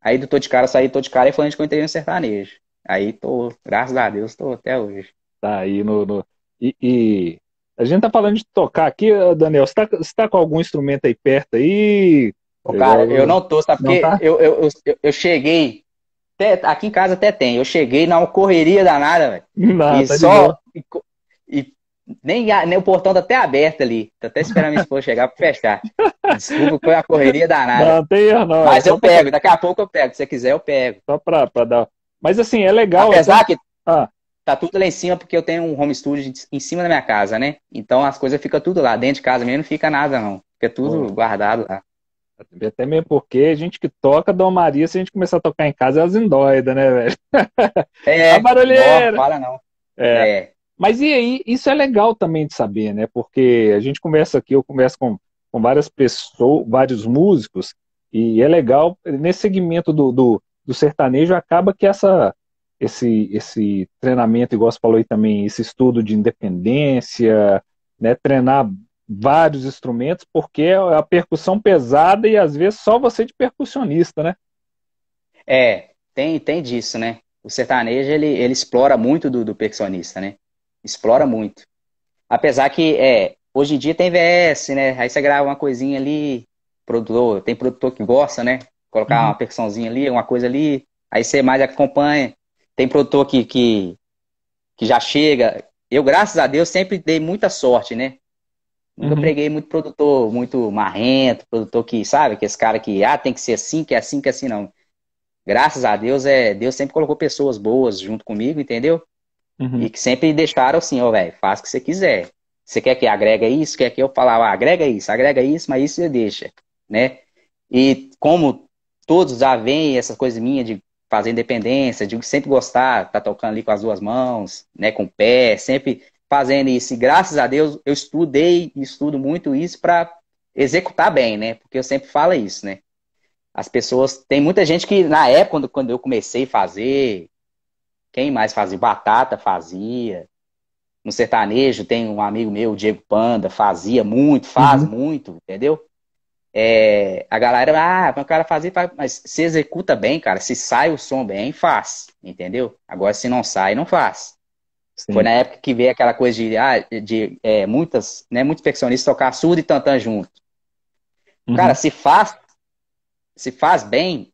Aí do Tô de Cara saí do Tô de Cara e foi onde eu entrei no sertanejo. Aí tô, graças a Deus, tô até hoje. Tá aí no... no... E, e, a gente tá falando de tocar aqui, Daniel, você tá, você tá com algum instrumento aí perto aí? Ô, cara, eu não tô, sabe? Porque tá? eu, eu, eu, eu, cheguei. Até, aqui em casa até tem. Eu cheguei na correria danada, velho. E tá só. E, e, nem, nem o portão tá até aberto ali. Tô até esperando minha esposa chegar pra fechar. Desculpa, foi a correria danada. Não, tem erro, não. Mas é eu pra... pego, daqui a pouco eu pego. Se você quiser, eu pego. Só pra, pra dar. Mas assim, é legal. Apesar que. Ah. Tá tudo lá em cima, porque eu tenho um home studio em cima da minha casa, né? Então as coisas ficam tudo lá. Dentro de casa mesmo não fica nada, não. Fica tudo hum. guardado lá. Até mesmo porque a gente que toca Dom Maria, se a gente começar a tocar em casa, elas é indóidas, né, velho? É, a barulheira. Não, para não. É. é. Mas e aí, isso é legal também de saber, né? Porque a gente conversa aqui, eu converso com, com várias pessoas, vários músicos, e é legal, nesse segmento do, do, do sertanejo, acaba que essa, esse, esse treinamento, igual você falou aí também, esse estudo de independência, né? Treinar vários instrumentos, porque é a percussão pesada e às vezes só você de percussionista, né? É, tem, tem disso, né? O sertanejo, ele, ele explora muito do, do percussionista, né? Explora muito. Apesar que, é, hoje em dia tem VS, né? Aí você grava uma coisinha ali, produtor, tem produtor que gosta, né? Colocar uhum. uma percussãozinha ali, uma coisa ali, aí você mais acompanha. Tem produtor que, que, que já chega. Eu, graças a Deus, sempre dei muita sorte, né? Nunca uhum. preguei muito produtor, muito marrento, produtor que, sabe, que esse cara que, ah, tem que ser assim, que é assim, que é assim, não. Graças a Deus, é, Deus sempre colocou pessoas boas junto comigo, entendeu? Uhum. E que sempre deixaram assim, ó, oh, velho, faz o que você quiser. Você quer que agrega isso? Quer que eu falar, ah, agrega isso, agrega isso, mas isso você deixa, né? E como todos já veem essas coisas minhas de fazer independência, de sempre gostar, tá tocando ali com as duas mãos, né, com o pé, sempre fazendo isso. E graças a Deus eu estudei e estudo muito isso para executar bem, né? Porque eu sempre falo isso, né? As pessoas. Tem muita gente que, na época, quando, eu comecei a fazer. Quem mais fazia? Batata fazia. No sertanejo tem um amigo meu, Diego Panda, fazia muito, faz uhum. muito, entendeu? É, a galera, ah, o cara fazia, faz, mas se executa bem, cara. Se sai o som bem, faz, entendeu? Agora, se não sai, não faz. Sim. Foi na época que veio aquela coisa de, ah, de é, muitas, né, muitos percussionistas tocar surdo e tantan junto. Uhum. Cara, se faz, se faz bem,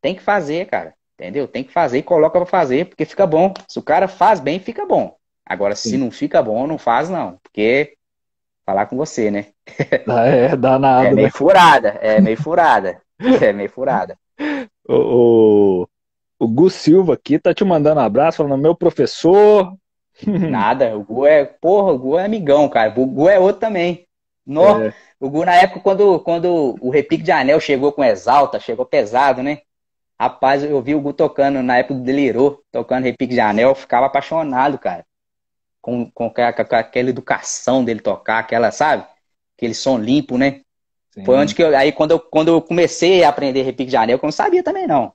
tem que fazer, cara. Entendeu? Tem que fazer e coloca pra fazer, porque fica bom. Se o cara faz bem, fica bom. Agora, Sim. se não fica bom, não faz, não. Porque falar com você, né? Ah, é, danado. É né? meio né? furada, é meio furada. é meio furada. O, o, o Gu Silva aqui tá te mandando um abraço, falando, meu professor, Nada. O Gu é, porra, o Gu é amigão, cara. O Gu é outro também. No, é. O Gu, na época, quando, quando o repique de anel chegou com exalta, chegou pesado, né? Rapaz, eu vi o Gu tocando, na época do Delirou, tocando repique de anel, eu ficava apaixonado, cara. Com, com, com, aquela educação dele tocar, aquela, sabe? Aquele som limpo, né? Sim. Foi onde que eu. Aí quando eu, quando eu comecei a aprender repique de anel, que eu não sabia também, não.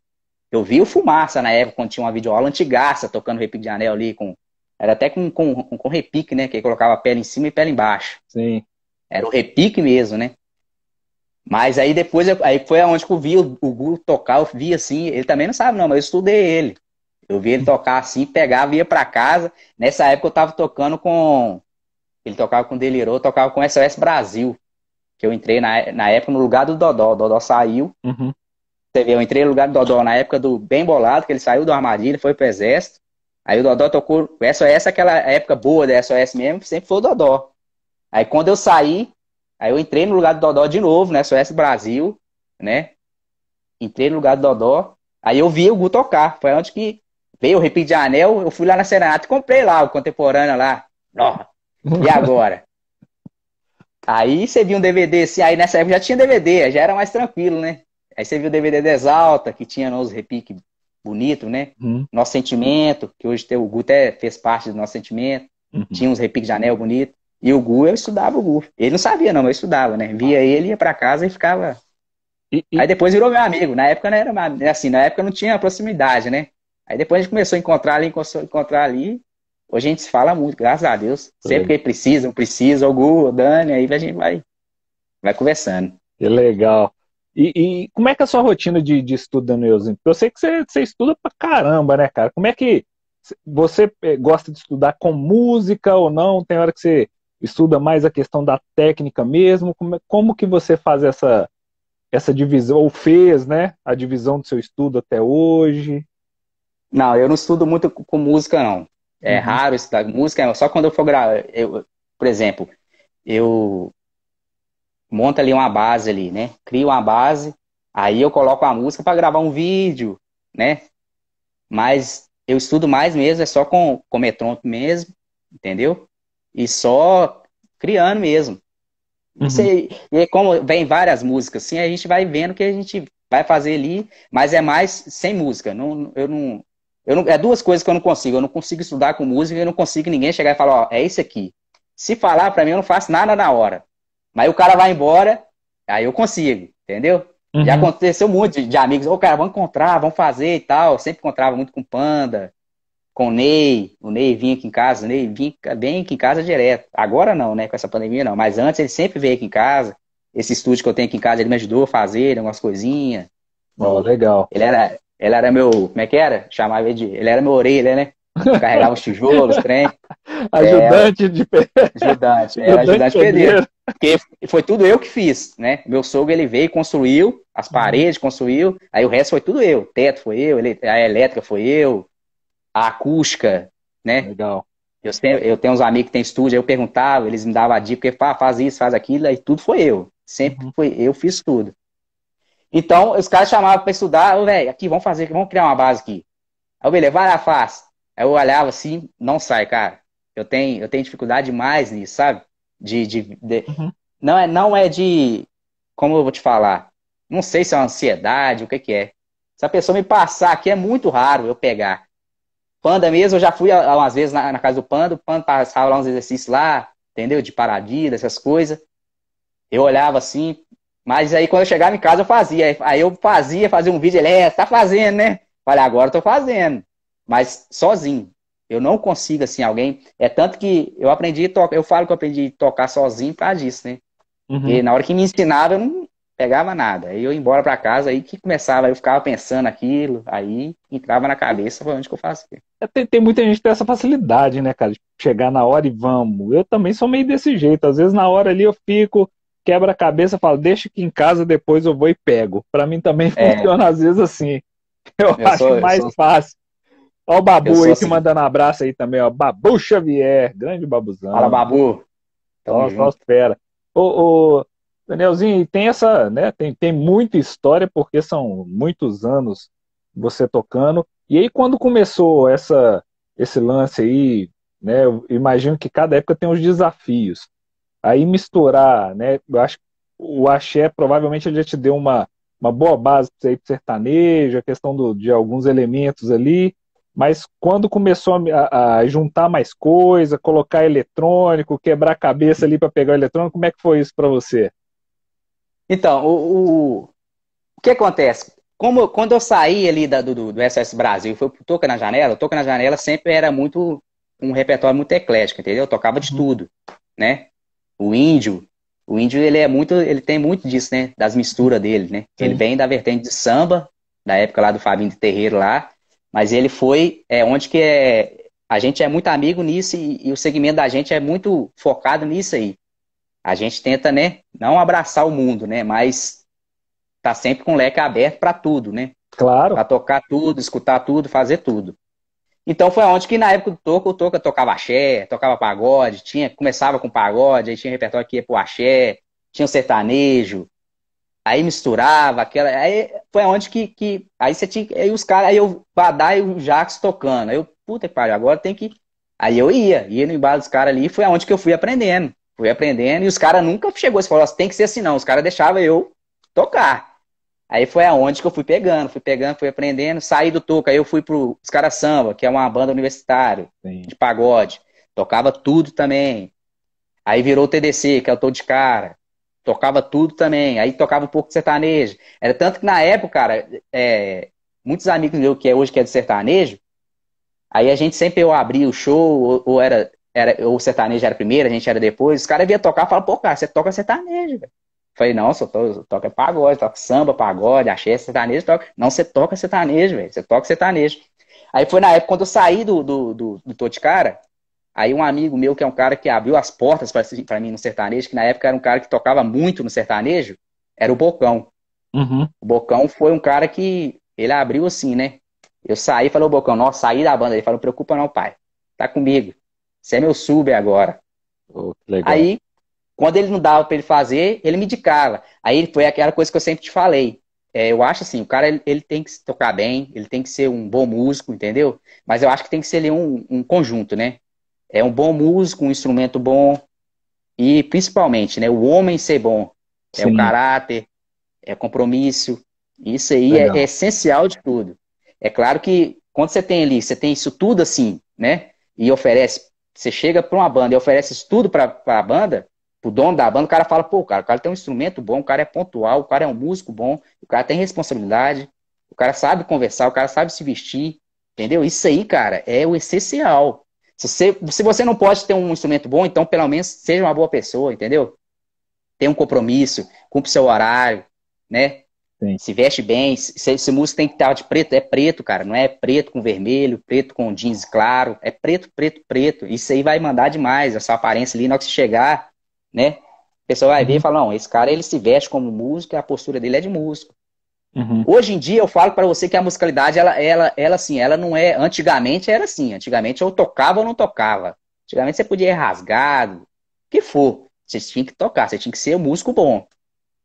Eu vi o Fumaça na época, quando tinha uma videoaula antigaça, tocando repique de anel ali com era até com, com, com repique, né? Que colocava pele em cima e pele embaixo. Sim. Era o repique mesmo, né? Mas aí depois, aí foi aonde que eu vi o, o Guru tocar, eu vi assim, ele também não sabe não, mas eu estudei ele. Eu vi ele tocar assim, pegava, ia para casa. Nessa época eu tava tocando com... Ele tocava com Delirou, tocava com SOS Brasil. Que eu entrei na, na época no lugar do Dodó. O Dodó saiu. Uhum. Você vê, eu entrei no lugar do Dodó na época do Bem Bolado, que ele saiu do armadilha, foi pro exército. Aí o Dodó tocou. Essa, é essa aquela época boa da SOS mesmo, sempre foi o Dodó. Aí quando eu saí, aí eu entrei no lugar do Dodó de novo, né? SOS Brasil, né? Entrei no lugar do Dodó. Aí eu vi o Gu tocar. Foi onde que veio o Repeat de Anel. Eu fui lá na Serenata e comprei lá o contemporâneo lá. Ó, e agora? aí você viu um DVD assim. Aí nessa época já tinha DVD, já era mais tranquilo, né? Aí você viu o DVD da Exalta, que tinha né, os repiques bonito, né? Uhum. Nosso sentimento, que hoje o Gu até fez parte do nosso sentimento. Uhum. Tinha uns repiques de anel bonito. E o Gu, eu estudava o Gu. Ele não sabia, não, eu estudava, né? Via ele, ia pra casa e ficava. E, e... Aí depois virou meu amigo. Na época não era né, assim, na época não tinha proximidade, né? Aí depois a gente começou a encontrar ali, começou a encontrar ali. Hoje a gente se fala muito, graças a Deus. Sempre que precisam, precisa, o Gu, o Dani, aí a gente vai, vai conversando. Que legal. E, e, como é que é a sua rotina de, de estudo, Danielzinho? Eu sei que você, você, estuda pra caramba, né, cara? Como é que você eh, gosta de estudar com música ou não? Tem hora que você estuda mais a questão da técnica mesmo? Como, é, como que você faz essa, essa divisão, ou fez, né, a divisão do seu estudo até hoje? Não, eu não estudo muito com música, não. É uhum. raro estudar música, só quando eu for gravar. Eu, por exemplo, eu monta ali uma base ali, né? Cria uma base, aí eu coloco a música para gravar um vídeo, né? Mas eu estudo mais mesmo, é só com, com metrônomo mesmo, entendeu? E só criando mesmo. Uhum. sei e como vem várias músicas, assim, a gente vai vendo que a gente vai fazer ali, mas é mais sem música. Não, eu não, eu não, é duas coisas que eu não consigo. Eu não consigo estudar com música e eu não consigo ninguém chegar e falar, ó, é isso aqui. Se falar para mim, eu não faço nada na hora. Mas o cara vai embora, aí eu consigo, entendeu? Uhum. Já aconteceu muito de, de amigos, ô oh, cara, vamos encontrar, vamos fazer e tal. Eu sempre encontrava muito com Panda, com o Ney. O Ney vinha aqui em casa, o Ney vinha bem aqui em casa direto. Agora não, né? Com essa pandemia não. Mas antes ele sempre veio aqui em casa. Esse estúdio que eu tenho aqui em casa, ele me ajudou a fazer algumas coisinhas. Oh, legal. Ele era, ele era meu. Como é que era? Chamava ele de. Ele era meu orelha, né? Carregava os tijolos, trem. Ajudante é, de pedreiro. Ajudante, é, ajudante, ajudante pedreiro. Porque foi tudo eu que fiz, né? Meu sogro, ele veio, construiu as uhum. paredes, construiu. Aí o resto foi tudo eu. teto foi eu, a elétrica foi eu, a acústica, né? Legal. Eu tenho, eu tenho uns amigos que têm estúdio, eu perguntava, eles me davam a dica, porque ah, faz isso, faz aquilo, aí tudo foi eu. Sempre uhum. foi eu fiz tudo. Então, os caras chamavam para estudar, oh, velho, aqui, vamos fazer, vamos criar uma base aqui. Aí, beleza, vai lá, faz. Aí eu olhava assim, não sai, cara. Eu tenho, eu tenho dificuldade demais nisso, sabe? de, de, de uhum. não é não é de como eu vou te falar, não sei se é uma ansiedade, o que que é. Se a pessoa me passar aqui é muito raro eu pegar. Panda mesmo, eu já fui algumas ah, vezes na, na casa do Panda, o Panda passava lá uns exercícios lá, entendeu? De paradida essas coisas. Eu olhava assim, mas aí quando eu chegava em casa eu fazia. Aí eu fazia, fazia um vídeo, ele, é, tá fazendo, né? Falei, agora eu tô fazendo. Mas sozinho. Eu não consigo, assim, alguém. É tanto que eu aprendi, tocar. eu falo que eu aprendi a tocar sozinho por causa disso, né? Uhum. E na hora que me ensinaram, eu não pegava nada. Aí eu ia embora para casa, aí que começava, eu ficava pensando aquilo, aí entrava na cabeça foi onde que eu faço É, tem, tem, muita gente que tem essa facilidade, né, cara? De chegar na hora e vamos. Eu também sou meio desse jeito. Às vezes na hora ali eu fico, quebra-cabeça, falo, deixa que em casa depois eu vou e pego. Para mim também é. funciona às vezes assim. Eu, eu acho sou, mais eu sou... fácil. Olha o Babu aí assim... te mandando um abraço aí também, ó. Babu Xavier, grande babuzão. Fala, Babu. nossa nossa fera. Ô, ô, Danielzinho, tem essa, né? Tem, tem muita história, porque são muitos anos você tocando. E aí, quando começou essa, esse lance aí, né? Eu imagino que cada época tem os desafios. Aí misturar, né? Eu acho que o axé provavelmente ele já te deu uma, uma boa base para sertanejo, a questão do, de alguns elementos ali. Mas quando começou a, a juntar mais coisa, colocar eletrônico, quebrar cabeça ali para pegar o eletrônico, como é que foi isso para você? Então, o, o, o, que acontece? Como, quando eu saí ali da, do, do SS Brasil, foi pro Toca na Janela, o Toca na Janela sempre era muito um repertório muito eclético, entendeu? Eu tocava de uhum. tudo, né? O índio, o índio ele é muito, ele tem muito disso, né? Das misturas dele, né? Sim. Ele vem da vertente de samba, da época lá do Fabinho de Terreiro lá, mas ele foi é, onde que é. A gente é muito amigo nisso e, e, o segmento da gente é muito focado nisso aí. A gente tenta, né, não abraçar o mundo, né, mas tá sempre com o leque aberto para tudo, né? Claro. Para tocar tudo, escutar tudo, fazer tudo. Então foi onde que na época do Toca, o Toca tocava axé, tocava pagode, tinha, começava com pagode, aí tinha repertório que ia pro axé, tinha o sertanejo, Aí misturava aquela. Aí foi onde que. que aí você tinha. Aí os caras. Aí eu. Badá e o Jax tocando. Aí eu. Puta que pariu, agora tem que. Aí eu ia. Ia no embalo dos caras ali. Foi aonde que eu fui aprendendo. Fui aprendendo. E os caras nunca chegou e falou assim: tem que ser assim não. Os caras deixavam eu tocar. Aí foi aonde que eu fui pegando. Fui pegando, fui aprendendo. Saí do toco. Aí eu fui pro. Os caras samba, que é uma banda universitária. Sim. De pagode. Tocava tudo também. Aí virou o TDC, que é o Tô de Cara tocava tudo também, aí tocava um pouco de sertanejo. Era tanto que na época, cara, é, muitos amigos meus que é hoje que é de sertanejo, aí a gente sempre eu abria o show, ou, ou era, era ou sertanejo era primeiro, a gente era depois, os caras vinham tocar e falavam, pô, cara, você toca sertanejo, velho. Falei, não, só toca pagode, toca samba, pagode, axé, sertanejo, toca. Não, você toca sertanejo, velho. Você toca sertanejo. Aí foi na época quando eu saí do, do, do, do cara Aí um amigo meu, que é um cara que abriu as portas para mim no sertanejo, que na época era um cara que tocava muito no sertanejo, era o Bocão. Uhum. O Bocão foi um cara que ele abriu assim, né? Eu saí e falei, o Bocão, nossa, saí da banda. Ele falou, não preocupa não, pai. Tá comigo. Você é meu sub agora. Oh, Aí, quando ele não dava para ele fazer, ele me indicava. Aí foi aquela coisa que eu sempre te falei. É, eu acho assim, o cara ele, ele, tem que tocar bem, ele tem que ser um bom músico, entendeu? Mas eu acho que tem que ser ali um, um conjunto, né? é um bom músico, um instrumento bom e principalmente, né, o homem ser bom. Sim. É o caráter, é compromisso. Isso aí é, é, essencial de tudo. É claro que quando você tem ali, você tem isso tudo assim, né? E oferece, você chega para uma banda e oferece isso tudo para a banda, o dono da banda, o cara fala, pô, cara, o cara tem um instrumento bom, o cara é pontual, o cara é um músico bom, o cara tem responsabilidade, o cara sabe conversar, o cara sabe se vestir, entendeu? Isso aí, cara, é o essencial. Se você, se você não pode ter um instrumento bom, então pelo menos seja uma boa pessoa, entendeu? Tem um compromisso, cumpre seu horário, né? Sim. Se veste bem, se, se músico tem que estar de preto, é preto, cara. Não é preto com vermelho, preto com jeans claro. É preto, preto, preto. Isso aí vai mandar demais, a sua aparência ali, na hora que você chegar, né? A pessoa vai ver e uhum. fala, não, esse cara ele se veste como músico, a postura dele é de músico. Uhum. Hoje em dia eu falo para você que a musicalidade, ela, ela, ela assim, ela não é. Antigamente era assim. Antigamente eu tocava ou não tocava. Antigamente você podia ir rasgado, o que for. Você tinha que tocar, você tinha que ser um músico bom.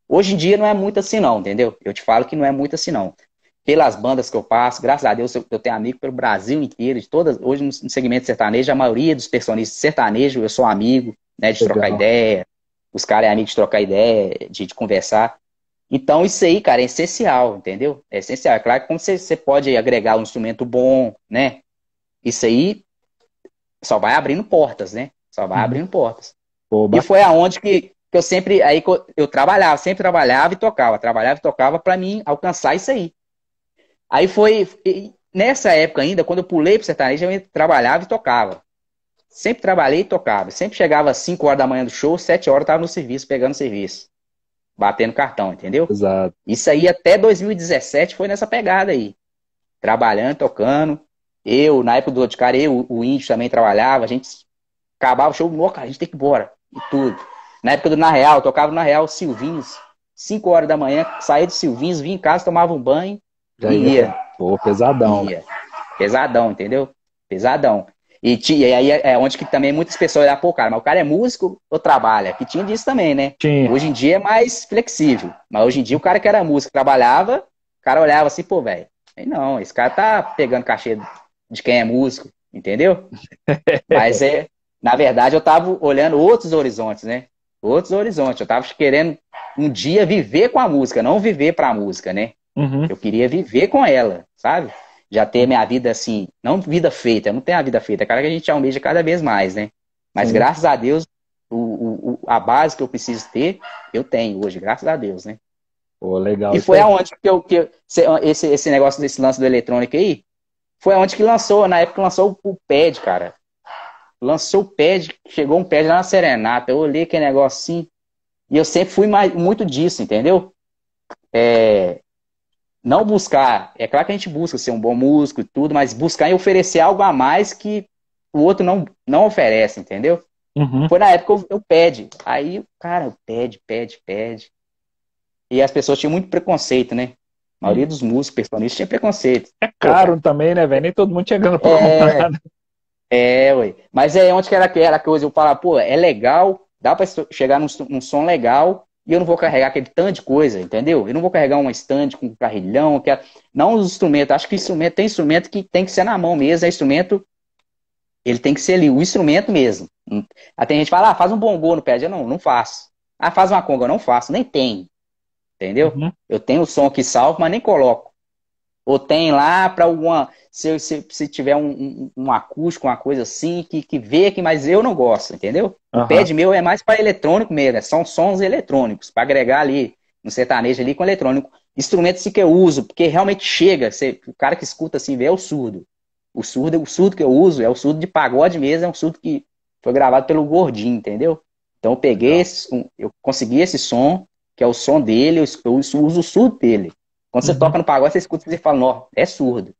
Hoje em dia não é muito assim, não, entendeu? Eu te falo que não é muito assim, não. Pelas bandas que eu passo, graças a Deus eu, eu tenho amigo pelo Brasil inteiro, de todas. Hoje no segmento sertanejo, a maioria dos personistas sertanejo eu sou amigo, né, de Legal. trocar ideia. Os caras é amigo de trocar ideia, de, de conversar. Então, isso aí, cara, é essencial, entendeu? É essencial. É claro que como você, você pode agregar um instrumento bom, né? Isso aí só vai abrindo portas, né? Só vai hum. abrindo portas. e foi aonde que, que eu sempre, aí eu trabalhava, sempre trabalhava e tocava, trabalhava e tocava para mim alcançar isso aí. Aí foi, nessa época ainda, quando eu pulei pro sertanejo, eu trabalhava e tocava. Sempre trabalhei e tocava. Sempre chegava às 5 horas da manhã do show, 7 horas eu tava no serviço, pegando serviço batendo cartão, entendeu? Exato. Isso aí até 2017 foi nessa pegada aí. Trabalhando, tocando. Eu, na época do Lodicar, eu, o Índio também trabalhava, a gente acabava o show, cara, a gente tem que ir embora. E tudo. Na época do Na Real, tocava na Real Silvinhos. 5 horas da manhã, saía do Silvinhos, vinha em casa, tomava um banho Já e ia. ia. Pô, pesadão. Ia. Pesadão, entendeu? Pesadão. E, e aí é, é onde que também muitas pessoas olham, pô, cara, mas o cara é músico ou trabalha? Que tinha disso também, né? Hoje em dia é mais flexível. Mas hoje em dia o cara que era músico, trabalhava, o cara olhava assim, pô, velho, não, esse cara tá pegando cachê de quem é músico, entendeu? mas é, na verdade, eu tava olhando outros horizontes, né? Outros horizontes. Eu tava querendo um dia viver com a música, não viver pra música, né? Uhum. Eu queria viver com ela, sabe? já ter minha vida assim, não vida feita, eu não tenho a vida feita, é cara que a gente almeja cada vez mais, né? Mas Sim. graças a Deus, o, o, a base que eu preciso ter, eu tenho hoje, graças a Deus, né? Pô, legal. E foi aonde que eu, que eu, esse, esse negócio desse lance do eletrônico aí, foi aonde que lançou, na época lançou o, o pad, cara. Lançou o pad, chegou um pad lá na Serenata, eu olhei aquele negócio assim, e eu sempre fui mais, muito disso, entendeu? É, não buscar, é claro que a gente busca ser um bom músico e tudo, mas buscar e oferecer algo a mais que o outro não, não oferece, entendeu? Uhum. Foi na época eu, eu pede. Aí, cara, pede, pede, pede. E as pessoas tinham muito preconceito, né? A maioria uhum. dos músicos, personistas, tinha preconceito. É caro Pô, também, né, velho? Nem todo mundo chegando pra é... comprar. Né? É, ué. Mas é onde que era aquela coisa? eu falo, pô, é legal, dá pra chegar num, num som legal, e eu não vou carregar aquele tanto de coisa, entendeu? Eu não vou carregar uma estante com um carrilhão, aquela... É- não os instrumentos. Acho que instrumento tem instrumento que tem que ser na mão mesmo, é instrumento. Ele tem que ser ali, o instrumento mesmo. Até a gente fala, ah, faz um bongô no pé. Eu não, não faço. Ah, faz uma conga, eu não faço, nem tem. Entendeu? Uhum. Eu tenho o som que salvo, mas nem coloco. Ou tem lá para alguma. Se, se, se tiver um, um, um, acústico, uma coisa assim, que, que vê que, mas eu não gosto, entendeu? Uhum. O pad meu é mais para eletrônico mesmo, é são sons eletrônicos, para agregar ali, no sertanejo ali com eletrônico. Instrumentos que eu uso, porque realmente chega, você, o cara que escuta assim vê é o surdo. O surdo, o surdo que eu uso é o surdo de pagode mesmo, é um surdo que foi gravado pelo Gordinho, entendeu? Então eu peguei, esse, eu consegui esse som, que é o som dele, eu, uso o surdo dele. Quando você uhum. toca no pagode, você escuta e fala, não, é surdo.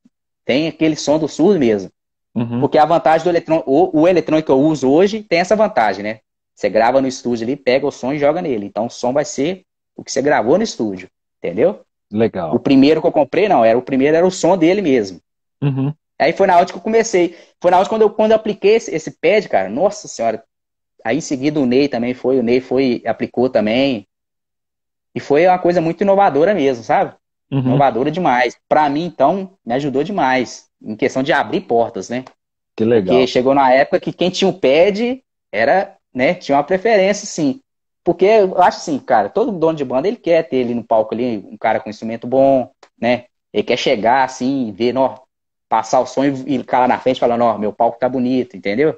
Tem aquele som do surdo mesmo. Uhum. Porque a vantagem do eletrônico, o, o eletrônico que eu uso hoje tem essa vantagem, né? Você grava no estúdio ali, pega o som e joga nele. Então o som vai ser o que você gravou no estúdio, entendeu? Legal. O primeiro que eu comprei, não, era o primeiro era o som dele mesmo. Uhum. Aí foi na áudio que eu comecei. Foi na áudio quando eu, quando eu apliquei esse, esse pad, cara, nossa senhora. Aí em seguida o Ney também foi, o Ney foi, aplicou também. E foi uma coisa muito inovadora mesmo, sabe? uhum. inovadora demais. Para mim, então, me ajudou demais em questão de abrir portas, né? Que legal. Porque chegou na época que quem tinha o pad era, né, tinha uma preferência, sim. Porque eu acho assim, cara, todo dono de banda ele quer ter ali no palco ali um cara com conhecimento instrumento bom, né? Ele quer chegar assim, ver, ó, passar o som e ficar lá na frente falando, ó, meu palco tá bonito, entendeu?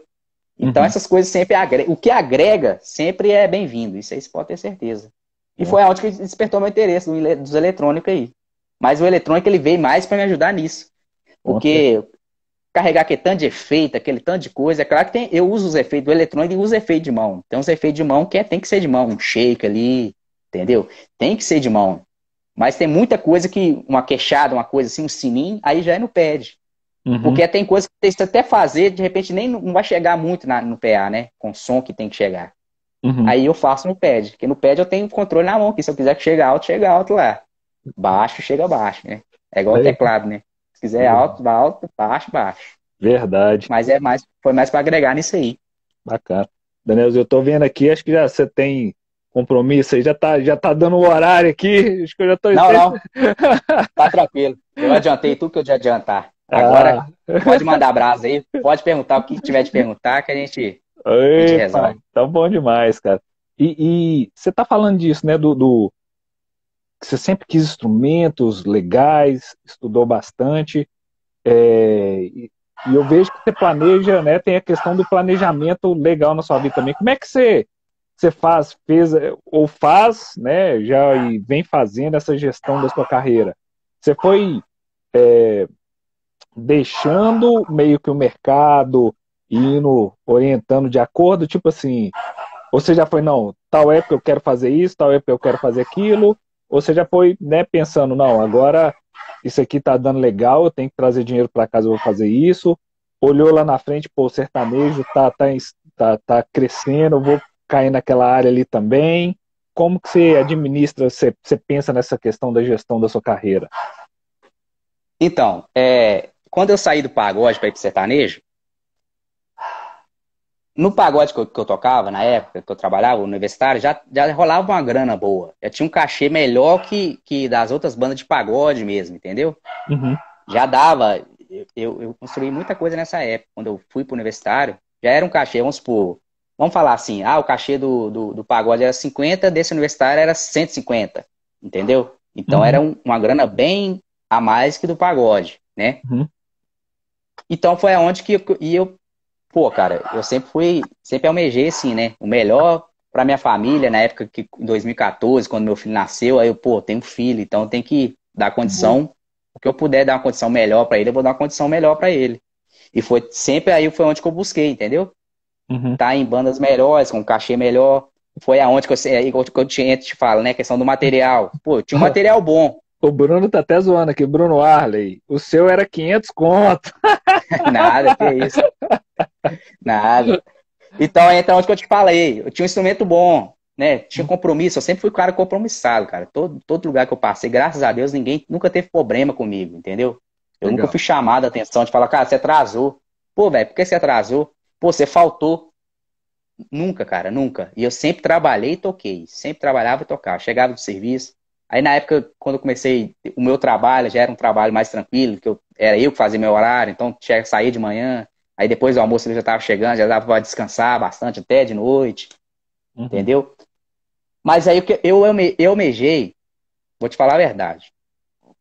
Então uhum. essas coisas sempre agregam. O que agrega sempre é bem-vindo, isso aí você pode ter certeza. E é. foi aonde que despertou meu interesse dos eletrônicos aí. Mas o eletrônico ele veio mais para me ajudar nisso. Porque carregar aquele tanto de efeito, aquele tanto de coisa, é claro que tem, eu uso os efeitos do eletrônico e uso efeito de mão. Tem uns efeitos de mão que é, tem que ser de mão, um shake ali, entendeu? Tem que ser de mão. Mas tem muita coisa que, uma queixada, uma coisa assim, um sininho, aí já é no pad. Uhum. Porque tem coisa que tem que até fazer, de repente nem não vai chegar muito na, no PA, né? Com o som que tem que chegar. Uhum. Aí eu faço no pad. Porque no pad eu tenho o controle na mão, que se eu quiser que chegue alto, chega alto lá. Baixo chega baixo, né? É igual o é. teclado, né? Se quiser é. alto, alto, baixo, baixo. Verdade. Mas é mais, foi mais para agregar nisso aí. Bacana. Daniel, eu tô vendo aqui, acho que já você tem compromisso aí, já tá, já tá dando o horário aqui, acho que eu já tô... Não, não, tá tranquilo, eu adiantei tudo que eu tinha adiantar. Ah. Agora, ah. pode mandar abraço aí, pode perguntar o que tiver de perguntar, que a gente, Eita, a gente resolve. Tá bom demais, cara. E, e você tá falando disso, né, do, do, que você sempre quis instrumentos legais, estudou bastante, é, e, e, eu vejo que você planeja, né? Tem a questão do planejamento legal na sua vida também. Como é que você, você faz, fez ou faz, né? Já e vem fazendo essa gestão da sua carreira? Você foi é, deixando meio que o mercado indo orientando de acordo, tipo assim, ou você já foi, não, tal época eu quero fazer isso, tal época eu quero fazer aquilo, ou você já foi né, pensando, não, agora isso aqui tá dando legal, eu tenho que trazer dinheiro para casa, eu vou fazer isso. Olhou lá na frente, pô, o sertanejo tá, tá, tá, tá crescendo, eu vou cair naquela área ali também. Como que você administra, você, você pensa nessa questão da gestão da sua carreira? Então, é, quando eu saí do pagode para ir pro sertanejo, no pagode que eu, que eu, tocava, na época que eu trabalhava, universitário, já, já rolava uma grana boa. Já tinha um cachê melhor que, que das outras bandas de pagode mesmo, entendeu? Uhum. Já dava. Eu, eu construí muita coisa nessa época. Quando eu fui pro universitário, já era um cachê, vamos supor. Vamos falar assim, ah, o cachê do, do, do pagode era 50, desse universitário era 150, entendeu? Então uhum. era um, uma grana bem a mais que do pagode, né? Uhum. Então foi aonde que eu, e eu pô, cara, eu sempre fui, sempre almejei assim, né? O melhor para minha família, na época que, em 2014, quando meu filho nasceu, aí eu, pô, tenho filho, então tem que dar condição, o que eu puder dar uma condição melhor para ele, eu vou dar uma condição melhor para ele. E foi sempre aí foi onde que eu busquei, entendeu? Uhum. Tá em bandas melhores, com cachê melhor. Foi aonde que eu, que eu te, te falo, né? questão do material. Pô, tinha um material bom. O Bruno tá até zoando aqui, Bruno Arley. O seu era 500 conto. Nada, que isso. Nada. Então entra onde que eu te falei. Eu tinha um instrumento bom, né? Tinha compromisso. Eu sempre fui o cara compromissado, cara. Todo, todo lugar que eu passei, graças a Deus, ninguém nunca teve problema comigo, entendeu? Eu Legal. nunca fui chamado a atenção de falar, cara, você atrasou. Pô, velho, por que você atrasou? Pô, você faltou. Nunca, cara, nunca. E eu sempre trabalhei e toquei. Sempre trabalhava e tocava. Chegava do serviço. Aí na época, quando eu comecei o meu trabalho, já era um trabalho mais tranquilo, que eu, era eu que fazia meu horário, então tinha que sair de manhã, Aí depois do almoço ele já estava chegando, já dava para descansar bastante, até de noite. Uhum. Entendeu? Mas aí eu, eu, eu almejei, vou te falar a verdade.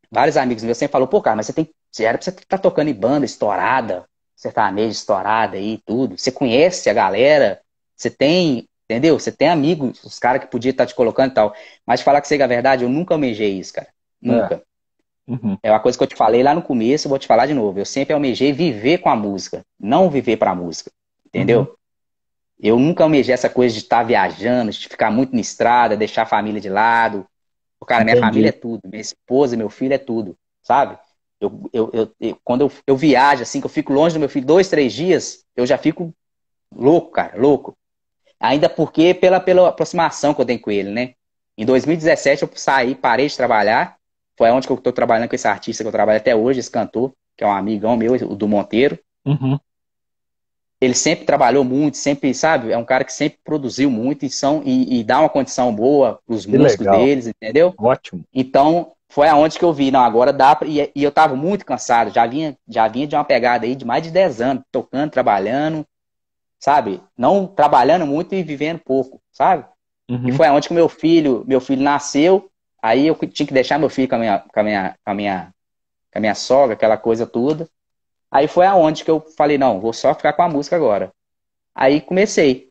Vários amigos meus sempre falaram, pô, cara, mas você tem. Você era pra você estar tá tocando em banda estourada, sertanejo estourada aí, tudo. Você conhece a galera, você tem, entendeu? Você tem amigos, os caras que podia estar tá te colocando e tal. Mas falar que seja a é verdade, eu nunca almejei isso, cara. É. Nunca. É. Uhum. É uma coisa que eu te falei lá no começo, vou te falar de novo. Eu sempre almejei viver com a música, não viver para a música. Entendeu? Uhum. Eu nunca almejei essa coisa de estar tá viajando, de ficar muito na estrada, deixar a família de lado. Cara, minha família é tudo. Minha esposa, meu filho é tudo, sabe? Eu, eu, eu, eu quando eu, eu viajo, assim, que eu fico longe do meu filho dois, três dias, eu já fico louco, cara, louco. Ainda porque pela, pela aproximação que eu tenho com ele, né? Em 2017 eu saí, parei de trabalhar foi onde que eu estou trabalhando com esse artista que eu trabalho até hoje, esse cantor, que é um amigão meu, o do Monteiro. Uhum. Ele sempre trabalhou muito, sempre, sabe? É um cara que sempre produziu muito e, são, e, e dá uma condição boa para os músicos legal. deles, entendeu? Ótimo. Então, foi aonde que eu vi, não, agora dá pra... e, eu tava muito cansado, já vinha, já vinha de uma pegada aí de mais de 10 anos, tocando, trabalhando, sabe? Não trabalhando muito e vivendo pouco, sabe? Uhum. E foi aonde que meu filho, meu filho nasceu, Aí eu tinha que deixar meu filho com a minha, com a minha, com a minha, com a minha sogra, aquela coisa toda. Aí foi aonde que eu falei, não, vou só ficar com a música agora. Aí comecei.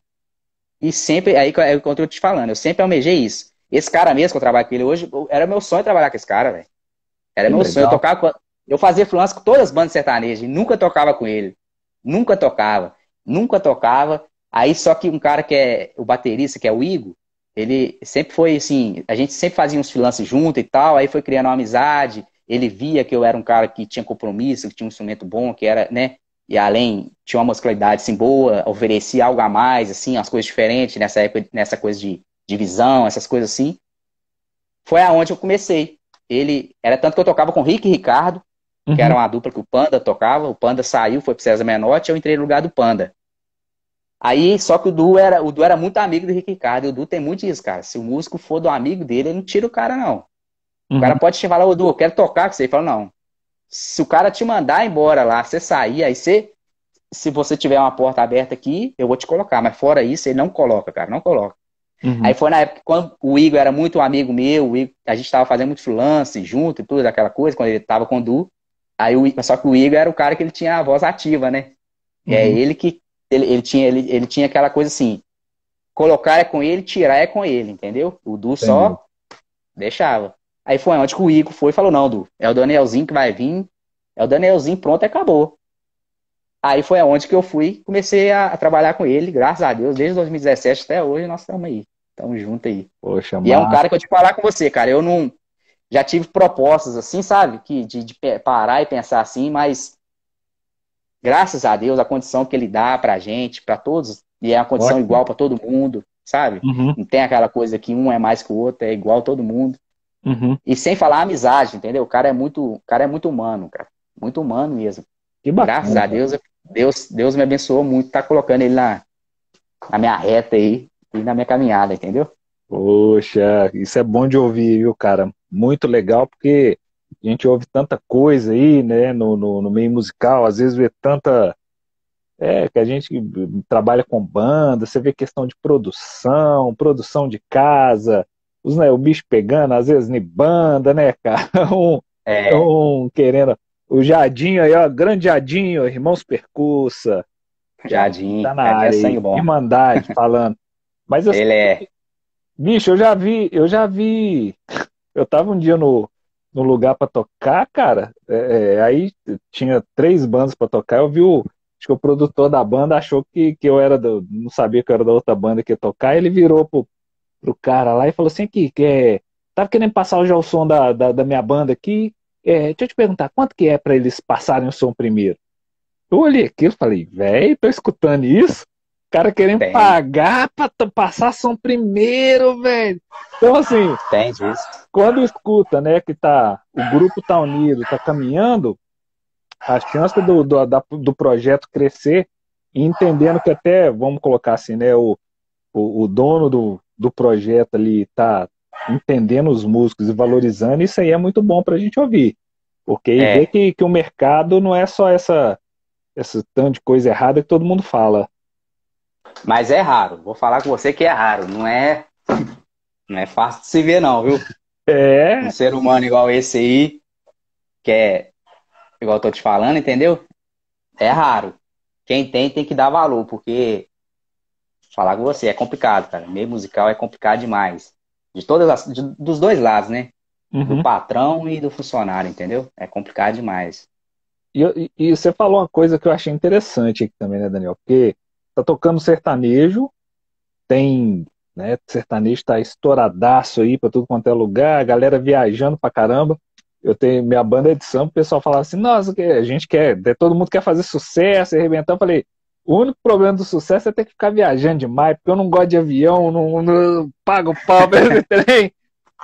E sempre, aí é o que eu tô te falando, eu sempre almejei isso. Esse cara mesmo que eu trabalho com ele hoje, era meu sonho trabalhar com esse cara, velho. Era que meu legal. sonho. Eu, tocava, eu fazia freelance com todas as bandas sertanejas e nunca tocava com ele. Nunca tocava. Nunca tocava. Aí só que um cara que é o baterista, que é o Igor, ele sempre foi assim, a gente sempre fazia uns freelances junto e tal, aí foi criando uma amizade, ele via que eu era um cara que tinha compromisso, que tinha um instrumento bom, que era, né, e além, tinha uma musicalidade, assim, boa, oferecia algo a mais, assim, as coisas diferentes nessa época, nessa coisa de divisão, essas coisas assim. Foi aonde eu comecei. Ele, era tanto que eu tocava com Rick e Ricardo, uhum. que era uma dupla que o Panda tocava, o Panda saiu, foi pro César Menotti, eu entrei no lugar do Panda. Aí, só que o Du era, o du era muito amigo do Rick Ricardo. E o Du tem muito isso, cara. Se o músico for do amigo dele, ele não tira o cara, não. Uhum. O cara uhum. pode te falar, ô Du, eu quero tocar com você. Ele fala, não. Se o cara te mandar embora lá, você sair, aí você. Se você tiver uma porta aberta aqui, eu vou te colocar. Mas fora isso, ele não coloca, cara, não coloca. Uhum. Aí foi na época quando o Igor era muito amigo meu, Igor, a gente tava fazendo muito freelance junto e tudo, aquela coisa, quando ele tava com o Du. Aí o, só que o Igor era o cara que ele tinha a voz ativa, né? É uhum. É ele que ele, ele, tinha, ele, ele tinha aquela coisa assim, colocar é com ele, tirar é com ele, entendeu? O Du só deixava. Aí foi onde que o Ico foi e falou, não, Du, é o Danielzinho que vai vir, é o Danielzinho, pronto, acabou. Aí foi aonde que eu fui, comecei a, a, trabalhar com ele, graças a Deus, desde 2017 até hoje nós estamos aí. Estamos juntos aí. Poxa, e é um cara que eu te falar com você, cara. Eu não. Já tive propostas assim, sabe? Que de, de parar e pensar assim, mas graças a Deus, a condição que ele dá pra gente, para todos, e é uma condição Ótimo. igual para todo mundo, sabe? Uhum. Não tem aquela coisa que um é mais que o outro, é igual todo mundo. Uhum. E sem falar amizade, entendeu? O cara é muito, cara é muito humano, cara. Muito humano mesmo. Que bacana. Graças a Deus, Deus, Deus me abençoou muito, tá colocando ele na, na minha reta aí e na minha caminhada, entendeu? Poxa, isso é bom de ouvir, viu, cara? Muito legal, porque a gente ouve tanta coisa aí, né, no, no, no meio musical, às vezes vê tanta. É, que a gente trabalha com banda, você vê questão de produção, produção de casa, os, né, o bicho pegando, às vezes nem banda, né, cara? Um, é. um querendo. O Jadinho aí, ó, grande Jadinho, irmãos Percursa. Jadinho, tá na é área, é bom. Irmandade falando. Mas assim, Ele é. Bicho, eu já vi, eu já vi. Eu tava um dia no, no lugar para tocar, cara, é, é, aí tinha três bandas para tocar, eu vi o. Acho que o produtor da banda achou que, que eu era do, não sabia que eu era da outra banda que ia tocar, ele virou pro, pro cara lá e falou assim, aqui, que é, tava querendo passar já o som da, da, da minha banda aqui, é, deixa eu te perguntar, quanto que é para eles passarem o som primeiro? Eu olhei aquilo e falei, velho, tô escutando isso? cara querendo tem. pagar pra passar som primeiro, velho. Então, assim, tem quando escuta, né, que tá, o grupo tá unido, tá caminhando, a chance do, do, do projeto crescer, e entendendo que até, vamos colocar assim, né, o, o, o dono do, do projeto ali tá entendendo os músicos e valorizando, isso aí é muito bom pra gente ouvir. Porque é. ver que, que o mercado não é só essa, essa tanto de coisa errada que todo mundo fala. Mas é raro. Vou falar com você que é raro. Não é, não é fácil de se ver, não, viu? É. Um ser humano igual esse aí, que é igual eu tô te falando, entendeu? É raro. Quem tem tem que dar valor, porque falar com você é complicado, cara. Meio musical é complicado demais. De todas as, de, dos dois lados, né? Uhum. Do patrão e do funcionário, entendeu? É complicado demais. E, e, e, você falou uma coisa que eu achei interessante aqui também, né, Daniel? Porque tá tocando sertanejo, tem, né, sertanejo tá estouradaço aí para tudo quanto é lugar, a galera viajando pra caramba. Eu tenho minha banda é de samba, o pessoal falava assim: "Nossa, a gente quer, é, todo mundo quer fazer sucesso, arrebentar". Eu falei: o único problema do sucesso é ter que ficar viajando demais, porque eu não gosto de avião, não, não pago pau trem.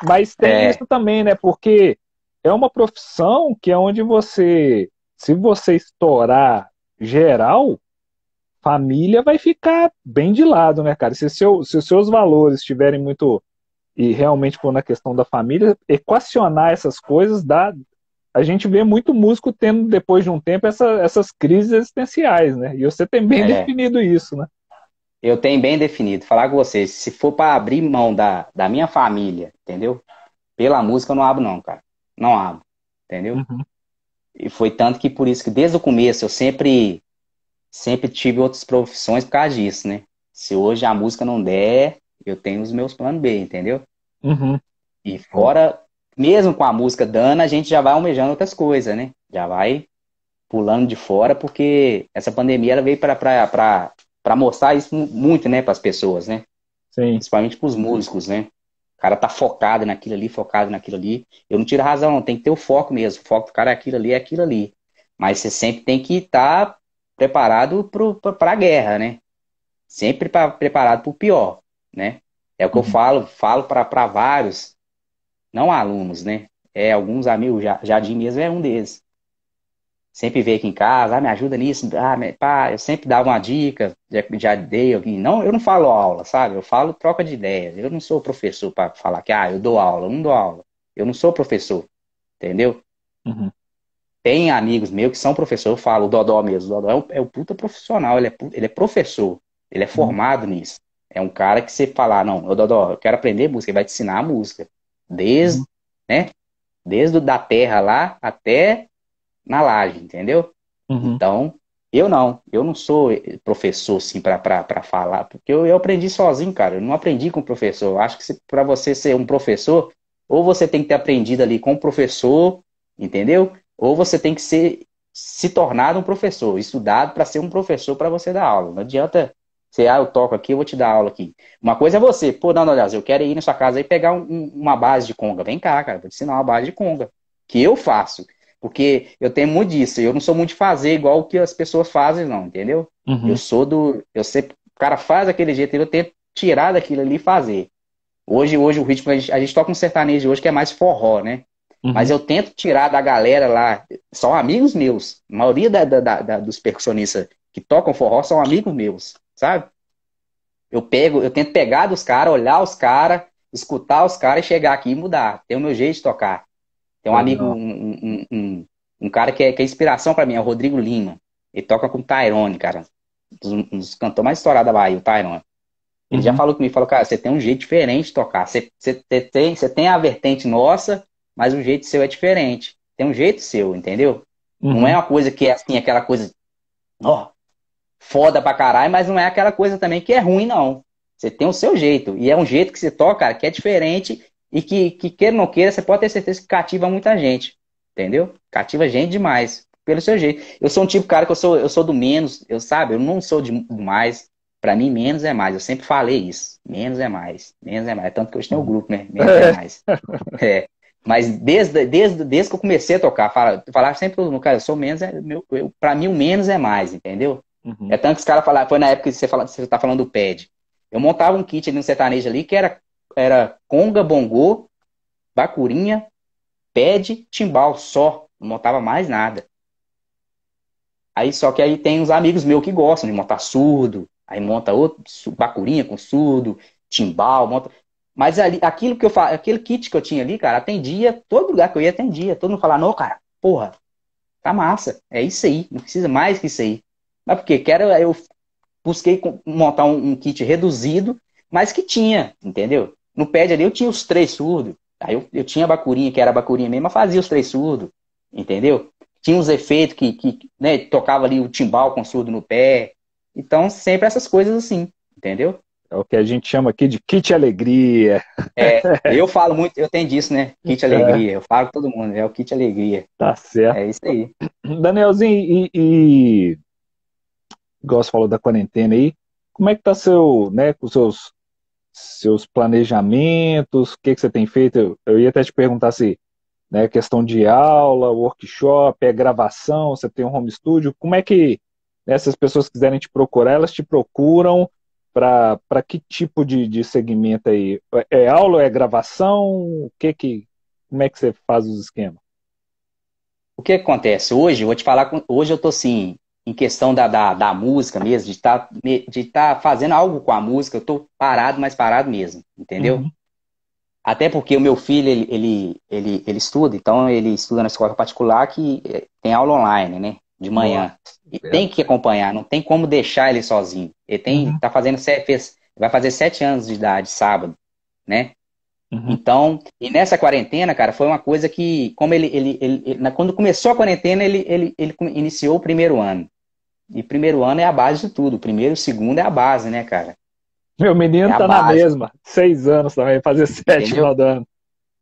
Mas tem é. isso também, né? Porque é uma profissão que é onde você, se você estourar geral, família vai ficar bem de lado, né, cara? Se, seu, se os seus valores estiverem muito. E realmente for na questão da família, equacionar essas coisas dá. A gente vê muito músico tendo, depois de um tempo, essa, essas crises existenciais, né? E você tem bem é. definido isso, né? Eu tenho bem definido. Falar com vocês, se for para abrir mão da, da minha família, entendeu? Pela música eu não abro, não, cara. Não abro, entendeu? Uhum. E foi tanto que por isso que desde o começo eu sempre sempre tive outras profissões por causa disso, né? Se hoje a música não der, eu tenho os meus planos B, entendeu? Uhum. E fora, mesmo com a música dando, a gente já vai almejando outras coisas, né? Já vai pulando de fora, porque essa pandemia ela veio para mostrar isso muito, né, para as pessoas, né? Sim. Principalmente para os músicos, né? O cara tá focado naquilo ali, focado naquilo ali. Eu não tiro razão, não. Tem que ter o foco mesmo. O foco do cara é aquilo ali, é aquilo ali. Mas você sempre tem que estar tá preparado para a guerra, né? Sempre pra, preparado para o pior, né? É o que uhum. eu falo, falo para vários, não alunos, né? É, alguns amigos, Jardim mesmo é um deles. Sempre veio aqui em casa, ah, me ajuda nisso, ah, me, pá, eu sempre dava uma dica, já, já dei alguém. Não, eu não falo aula, sabe? Eu falo troca de ideias. Eu não sou professor para falar que, ah, eu dou aula, eu não dou aula. Eu não sou professor, entendeu? Uhum tem amigos meus que são professor, eu falo, o Dodó mesmo, o Dodó é um, é um puta profissional, ele é, ele é professor, ele é uhum. formado uhum. nisso. É um cara que você falar, não, ô Dodó, eu quero aprender música, ele vai te ensinar a música. Desde, uhum. né? Desde da terra lá até na laje, entendeu? Uhum. Então, eu não, eu não sou professor, assim, pra, pra, pra falar, porque eu, eu aprendi sozinho, cara, eu não aprendi com o professor. Eu acho que para você ser um professor, ou você tem que ter aprendido ali com o professor, entendeu? ou você tem que ser, se tornar um professor, estudado para ser um professor para você dar aula. Não adianta você, ah, eu toco aqui, eu vou te dar aula aqui. Uma coisa é você, pô, não, não, eu quero ir na sua casa e pegar um, uma base de conga. Vem cá, cara, vou te ensinar uma base de conga, que eu faço. Porque eu tenho muito disso, eu não sou muito de fazer igual o que as pessoas fazem, não, entendeu? Uhum. Eu sou do. Eu sempre. O cara faz daquele jeito, eu tento tirar daquilo ali e fazer. Hoje, hoje o ritmo, a gente, a gente toca um sertanejo hoje que é mais forró, né? Mas uhum. eu tento tirar da galera lá, são amigos meus. A maioria da, da, da, dos percussionistas que tocam forró são amigos meus, sabe? Eu pego, eu tento pegar dos caras, olhar os caras, escutar os caras e chegar aqui e mudar. Tem o meu jeito de tocar. Tem um uhum. amigo, um, um, um, um, cara que é, que é inspiração para mim, é o Rodrigo Lima. Ele toca com o Tyrone, cara. Um dos cantores mais estourados da Bahia, o Tyrone. Ele uhum. já falou comigo, falou, cara, você tem um jeito diferente de tocar. Você, você, tem, você tem a vertente nossa, mas o jeito seu é diferente. Tem um jeito seu, entendeu? Uhum. Não é uma coisa que é assim, aquela coisa, ó, foda pra caralho, mas não é aquela coisa também que é ruim, não. Você tem o seu jeito. E é um jeito que você toca, cara, que é diferente e que, que queira ou não queira, você pode ter certeza que cativa muita gente. Entendeu? Cativa gente demais. Pelo seu jeito. Eu sou um tipo, cara, que eu sou, eu sou do menos, eu sabe, eu não sou de, mais. Pra mim, menos é mais. Eu sempre falei isso. Menos é mais. Menos é mais. É tanto que hoje tem o uhum. grupo, né? Menos é, é mais. É. Mas desde, desde, desde que eu comecei a tocar, falar, falar sempre no cara, eu sou menos, é, meu, eu, pra mim o menos é mais, entendeu? Uhum. É tanto que os caras falaram, foi na época que você, fala, você tá falando do pad. Eu montava um kit ali no sertanejo ali que era, era conga, bongô, bacurinha, pad, timbal só. Não montava mais nada. Aí só que aí tem uns amigos meus que gostam de montar surdo, aí monta outro bacurinha com surdo, timbal, monta. Mas ali, aquilo que eu falo, aquele kit que eu tinha ali, cara, atendia, todo lugar que eu ia atendia. Todo mundo falava, não, cara, porra, tá massa, é isso aí, não precisa mais que isso aí. Mas porque quero, eu busquei montar um, um kit reduzido, mas que tinha, entendeu? No pad ali eu tinha os três surdos. Aí eu, eu tinha a bacurinha, que era a bacurinha mesmo, mas fazia os três surdos, entendeu? Tinha uns efeitos que, que né, tocava ali o timbal com surdo no pé. Então, sempre essas coisas assim, entendeu? É o que a gente chama aqui de kit alegria. É, eu falo muito, eu tenho disso, né? Kit é. alegria. É. Eu falo com todo mundo, é o kit alegria. Tá certo. É isso aí. Danielzinho, e, e igual você falou da quarentena aí, como é que tá seu, né, com seus seus planejamentos, o que, que você tem feito? Eu, eu ia até te perguntar se, né, questão de aula, workshop, é gravação, você tem um home studio, como é que né, se as pessoas quiserem te procurar, elas te procuram para que tipo de, de segmento aí? É, é aula, é gravação? O que que, como é que você faz os esquemas? O que acontece? Hoje, eu vou te falar, hoje eu tô assim, em questão da, da, da música mesmo, de estar tá, de tá fazendo algo com a música, eu tô parado, mas parado mesmo, entendeu? Uhum. Até porque o meu filho, ele, ele, ele, ele estuda, então ele estuda na escola particular que eh, tem aula online, né? de manhã. e é. tem que acompanhar, não tem como deixar ele sozinho. Ele tem, uhum. tá fazendo fez, vai fazer sete anos de idade sábado, né? Uhum. Então, e nessa quarentena, cara, foi uma coisa que, como ele, ele, ele, ele quando começou a quarentena, ele, ele, ele iniciou o primeiro ano. E primeiro ano é a base de tudo. Primeiro, segundo é a base, né, cara? Meu menino é tá na mesma. Seis anos também, fazer sete rodando.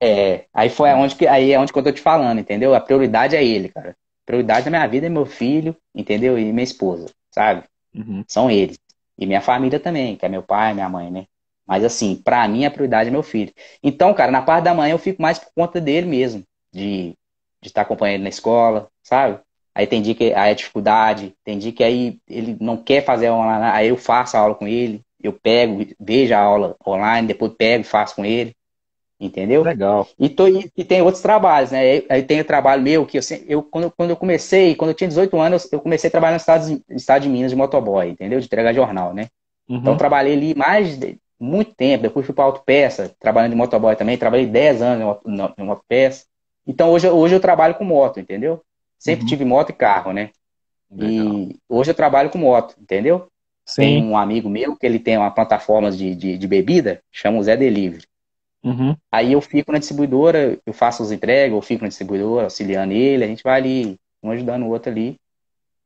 É, aí foi onde que, aí é onde que eu tô te falando, entendeu? A prioridade é ele, cara. Prioridade da minha vida é meu filho, entendeu? E minha esposa, sabe? Uhum. São eles. E minha família também, que é meu pai, minha mãe, né? Mas assim, pra mim a prioridade é meu filho. Então, cara, na parte da manhã eu fico mais por conta dele mesmo. De estar de tá acompanhando ele na escola, sabe? Aí tem dia que aí é dificuldade, tem dia que aí ele não quer fazer aula aí eu faço a aula com ele, eu pego, vejo a aula online, depois pego e faço com ele. Entendeu? Legal. E, tô, e, tem outros trabalhos, né? Aí tem o trabalho meu, que eu, eu, quando, quando eu comecei, quando eu tinha 18 anos, eu comecei a trabalhar no estado, estado de Minas de motoboy, entendeu? De entregar jornal, né? Uhum. Então trabalhei ali mais de, muito tempo, depois fui para autopeça, trabalhando de motoboy também, trabalhei 10 anos em autopeça. Então hoje, hoje eu trabalho com moto, entendeu? Sempre uhum. tive moto e carro, né? Legal. E hoje eu trabalho com moto, entendeu? Sim. Tem um amigo meu que ele tem uma plataforma de, de, de bebida, chama o Zé Delivery. Uhum. Aí eu fico na distribuidora, eu faço as entregas, eu fico na distribuidora, auxiliando ele, a gente vai ali, um ajudando o outro ali.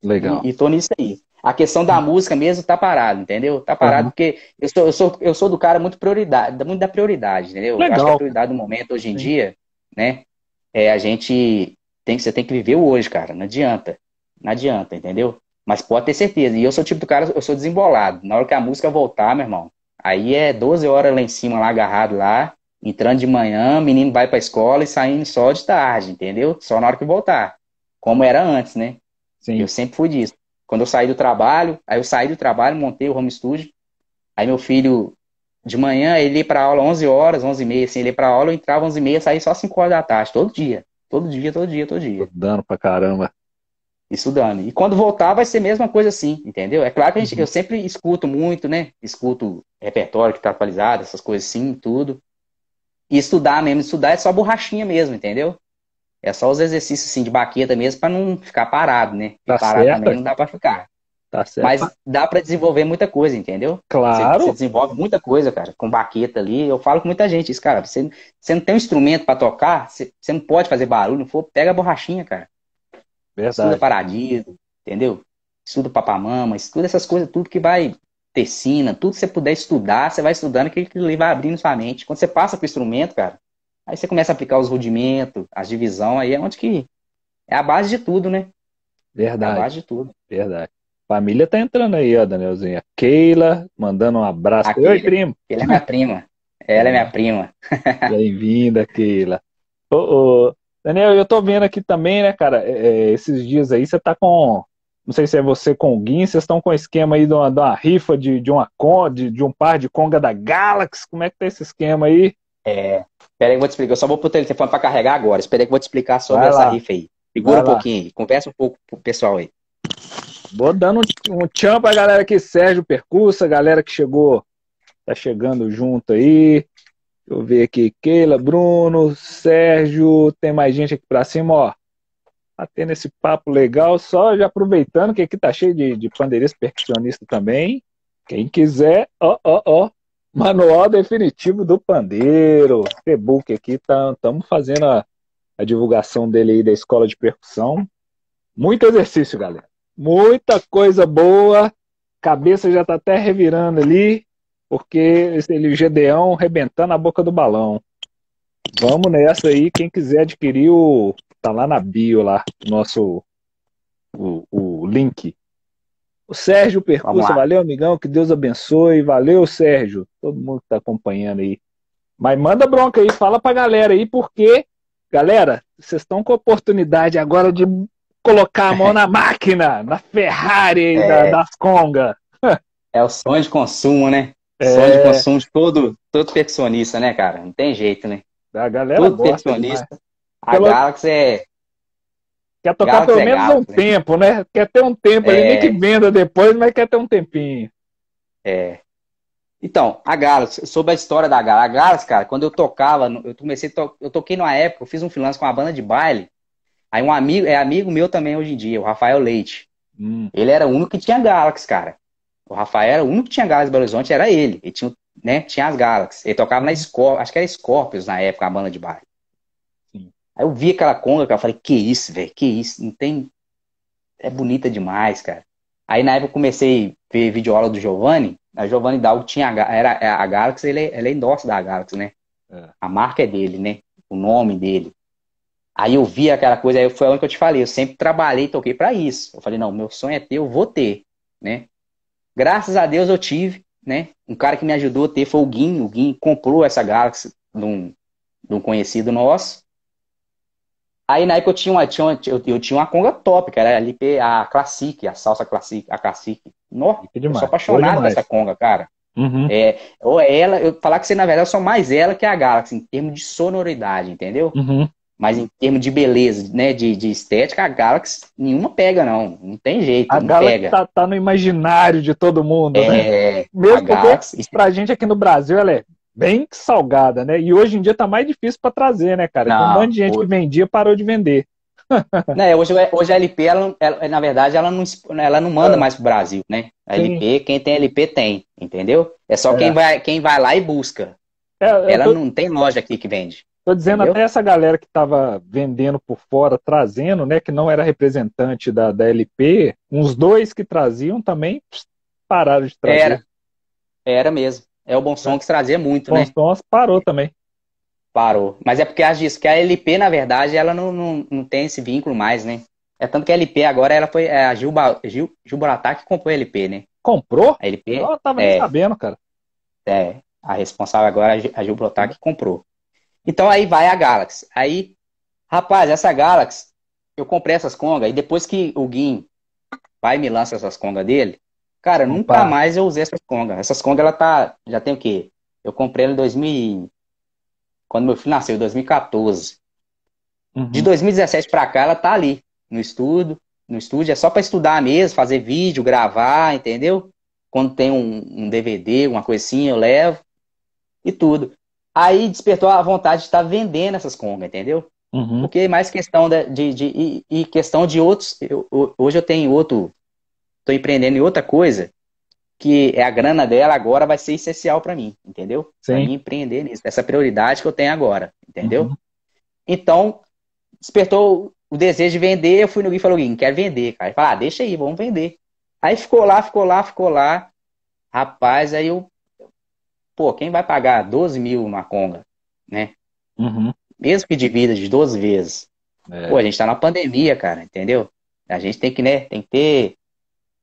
Legal. E, e tô nisso aí. A questão da música mesmo tá parado, entendeu? Tá parado uhum. porque eu sou, eu, sou, eu sou do cara muito prioridade, muito da prioridade, entendeu? Legal. Eu acho que a prioridade do momento hoje em Sim. dia, né? É a gente tem que você tem que viver o hoje, cara. Não adianta. Não adianta, entendeu? Mas pode ter certeza. E eu sou o tipo do cara, eu sou desembolado. Na hora que a música voltar, meu irmão, aí é 12 horas lá em cima, lá agarrado lá, entrando de manhã, menino vai para a escola e saindo só de tarde, entendeu? Só na hora que voltar. Como era antes, né? Sim. Eu sempre fui disso. Quando eu saí do trabalho, aí eu saí do trabalho, montei o home studio. Aí meu filho, de manhã, ele ia para aula 11 horas, 11 e meia, assim, ele ia para aula, eu entrava 11 e meia, saía só 5 horas da tarde, todo dia. Todo dia, todo dia, todo dia. Estudando pra caramba. Estudando. E quando voltar, vai ser a mesma coisa assim, entendeu? É claro que a gente, uhum. eu sempre escuto muito, né? Escuto repertório que tá atualizado, essas coisas assim, tudo. E estudar mesmo, estudar é só borrachinha mesmo, entendeu? É só os exercícios assim, de baqueta mesmo para não ficar parado, né? Tá parado certo. também não dá para ficar. Tá certo. Mas dá para desenvolver muita coisa, entendeu? Claro. Você, você, desenvolve muita coisa, cara, com baqueta ali. Eu falo com muita gente isso, cara. Você, você não tem um instrumento para tocar, você, você, não pode fazer barulho, for, pega a borrachinha, cara. Verdade. Estuda paradiso, entendeu? Estuda papamama, estuda essas coisas, tudo que vai tecina, tudo que você puder estudar, você vai estudando, que ele vai abrindo sua mente. Quando você passa para o instrumento, cara, aí você começa a aplicar os rudimentos, as divisões, aí é onde que. É a base de tudo, né? Verdade. É a base de tudo. Verdade. Família tá entrando aí, ó, Danielzinha. Keila, mandando um abraço. Aquele, Oi, primo. Keila é minha prima. Ela é minha prima. Bem-vinda, Keila. Ô, ô, Daniel, eu tô vendo aqui também, né, cara? É, é esses dias aí você tá com não sei se é você com o Guin, vocês estão com o esquema aí de uma, de uma rifa de, de, uma de, de um par de conga da Galaxy. Como é que tá esse esquema aí? É. Pera aí que eu vou te explicar. Eu só vou pro telefone para carregar agora. Espera aí que eu vou te explicar sobre Vai essa lá. rifa aí. Segura Vai um lá. pouquinho aí. Conversa um pouco pro pessoal aí. Vou dando um, um tchan pra galera aqui, Sérgio Percussa, a galera que chegou, tá chegando junto aí. Deixa eu ver aqui, Keila, Bruno, Sérgio, tem mais gente aqui pra cima, ó batendo esse papo legal, só já aproveitando que aqui tá cheio de, de pandeirista percussionista também. Quem quiser, ó, ó, ó, manual definitivo do pandeiro, e-book aqui, estamos tá, fazendo a, a divulgação dele aí da escola de percussão. Muito exercício, galera. Muita coisa boa. Cabeça já tá até revirando ali, porque ele Gedeão rebentando a boca do balão. Vamos nessa aí, quem quiser adquirir o tá lá na bio lá, nosso o, o link. O Sérgio Percurso, valeu, amigão, que Deus abençoe. Valeu, Sérgio. Todo mundo que tá acompanhando aí. Mas manda bronca aí, fala pra galera aí, porque, galera, vocês estão com a oportunidade agora de colocar a mão na máquina, na Ferrari, é. da, das Conga. é o sonho de consumo, né? É... Sonho de consumo de todo, todo perfeccionista, né, cara? Não tem jeito, né? A galera todo perfeccionista. Demais. A pelo... Galaxy é. Quer tocar Galaxy pelo é menos é Galaxy, um né? tempo, né? Quer ter um tempo é... ali, nem é. que venda depois, mas quer ter um tempinho. É. Então, a Galaxy, sobre a história da Galaxy. A Galaxy, cara, quando eu tocava, eu comecei, to... eu toquei numa época, eu fiz um freelance com uma banda de baile. Aí um amigo, é amigo meu também hoje em dia, o Rafael Leite. Hum. Ele era o único que tinha Galaxy, cara. O Rafael era o único que tinha Galaxy Belo Horizonte, era ele. Ele tinha, né, tinha as Galaxy. Ele tocava na Scorpions, acho que era Scorpions na época, a banda de baile. Aí eu vi aquela conga, cara, eu falei, que isso, velho, que isso, não tem. É bonita demais, cara. Aí na época eu comecei a ver vídeo aula do Giovanni, a Giovanni Dalgo tinha a, era, é, a Galaxy, ele, é, ele é endorse da Galaxy, né? É. A marca é dele, né? O nome dele. Aí eu vi aquela coisa, aí foi onde eu te falei, eu sempre trabalhei, toquei para isso. Eu falei, não, meu sonho é ter, eu vou ter, né? Graças a Deus eu tive, né? Um cara que me ajudou a ter foi o Guinho, o Guinho comprou essa Galaxy de um, de um conhecido nosso. Aí na época eu tinha uma, tinha uma, eu, eu, tinha uma conga top, cara, era a LP, a Classic, a salsa Classic, a Classic. Nossa, é eu sou apaixonado dessa é conga, cara. Uhum. É, ou é ela, eu falar que você, na verdade, é sou mais ela que a Galaxy, em termos de sonoridade, entendeu? Uhum. Mas em termos de beleza, né, de, de, estética, a Galaxy nenhuma pega, não. Não tem jeito, a Galaxy tá, tá, no imaginário de todo mundo, é, né? Mesmo porque Galaxy... pra gente aqui no Brasil ela é bem salgada, né? E hoje em dia tá mais difícil para trazer, né, cara? Não, um monte de gente que vendia parou de vender. não, né, hoje, hoje a LP, ela, ela, na verdade, ela não, ela não manda é. mais pro Brasil, né? A Sim. LP, quem tem LP tem, entendeu? É só é. Quem, vai, quem vai lá e busca. É, ela tô... não tem loja aqui que vende. Tô dizendo entendeu? até essa galera que tava vendendo por fora, trazendo, né? Que não era representante da, da LP, uns dois que traziam também pararam de trazer. Era, era mesmo. É o Bom Som que trazia muito, Bom né? Bom Som parou também. Parou. Mas é porque acho disso, que a LP, na verdade, ela não, não, não tem esse vínculo mais, né? É tanto que a LP agora ela foi. É a Gilba, Gil, Gil que comprou a LP, né? Comprou? A LP. Eu tava é, nem sabendo, cara. É. A responsável agora é a Gil que comprou. Então aí vai a Galaxy. Aí, rapaz, essa Galaxy, eu comprei essas congas e depois que o Guin vai me lança essas congas dele, Cara, Opa. nunca mais eu usei essas congas. Essas congas, ela tá. Já tem o quê? Eu comprei ela em 2000. Quando meu filho nasceu, em 2014. Uhum. De 2017 pra cá, ela tá ali. No estudo. No estúdio. É só pra estudar mesmo, fazer vídeo, gravar, entendeu? Quando tem um, um DVD, uma coisinha, assim, eu levo. E tudo. Aí despertou a vontade de estar tá vendendo essas congas, entendeu? Uhum. Porque mais questão de, de, de e, e, questão de outros. Eu, hoje eu tenho outro estou empreendendo em outra coisa, que é a grana dela agora vai ser essencial para mim, entendeu? Para mim empreender nisso, essa prioridade que eu tenho agora, entendeu? Uhum. Então, despertou o desejo de vender, eu fui no Gui e falou, Gui, quero vender, cara. Ele falou, ah, deixa aí, vamos vender. Aí ficou lá, ficou lá, ficou lá. Rapaz, aí eu... Pô, quem vai pagar 12 mil uma conga, né? Uhum. Mesmo que divida de 12 vezes. É. Pô, a gente tá na pandemia, cara, entendeu? A gente tem que, né, tem que ter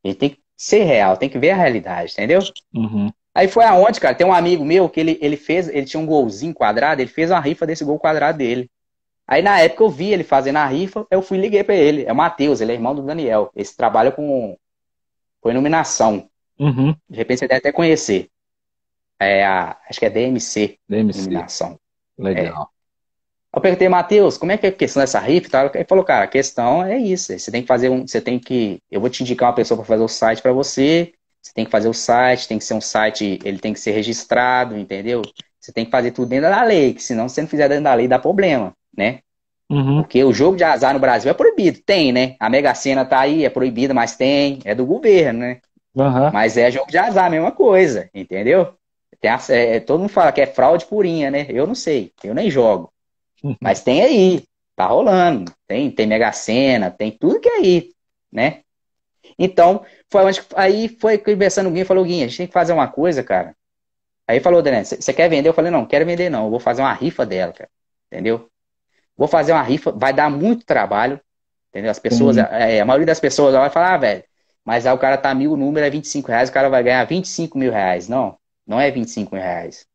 a gente tem que ser real, tem que ver a realidade, entendeu? Uhum. Aí foi aonde, cara, tem um amigo meu que ele, ele fez, ele tinha um golzinho quadrado, ele fez uma rifa desse gol quadrado dele. Aí na época eu vi ele fazendo a rifa, eu fui liguei para ele. É o Matheus, ele é irmão do Daniel. Esse trabalha com, com iluminação. Uhum. De repente você deve até conhecer. É a, acho que é DMC. DMC. Iluminação. Legal. Eu perguntei, Matheus, como é que é a questão dessa RIF? Tal? Ele falou, cara, a questão é isso. Você tem que fazer um. Você tem que. Eu vou te indicar uma pessoa para fazer o site para você. Você tem que fazer o site, tem que ser um site, ele tem que ser registrado, entendeu? Você tem que fazer tudo dentro da lei, que senão não você não fizer dentro da lei, dá problema, né? Uhum. Porque o jogo de azar no Brasil é proibido. Tem, né? A Mega Sena tá aí, é proibida, mas tem. É do governo, né? Uhum. Mas é jogo de azar, a mesma coisa, entendeu? Tem, é, é, todo mundo fala que é fraude purinha, né? Eu não sei, eu nem jogo. Mas tem aí, tá rolando. Tem, tem Mega Sena, tem tudo que é aí, né? Então, foi onde, aí foi conversando com o Guinho, falou, Guinho, a gente tem que fazer uma coisa, cara. Aí falou, Daniel, você quer vender? Eu falei, não, quero vender não, eu vou fazer uma rifa dela, cara. Entendeu? Vou fazer uma rifa, vai dar muito trabalho, entendeu? As pessoas, é, é, a maioria das pessoas vai falar, ah, velho, mas aí o cara tá mil, o número é 25 reais, o cara vai ganhar 25 mil reais. Não, não é 25 mil reais.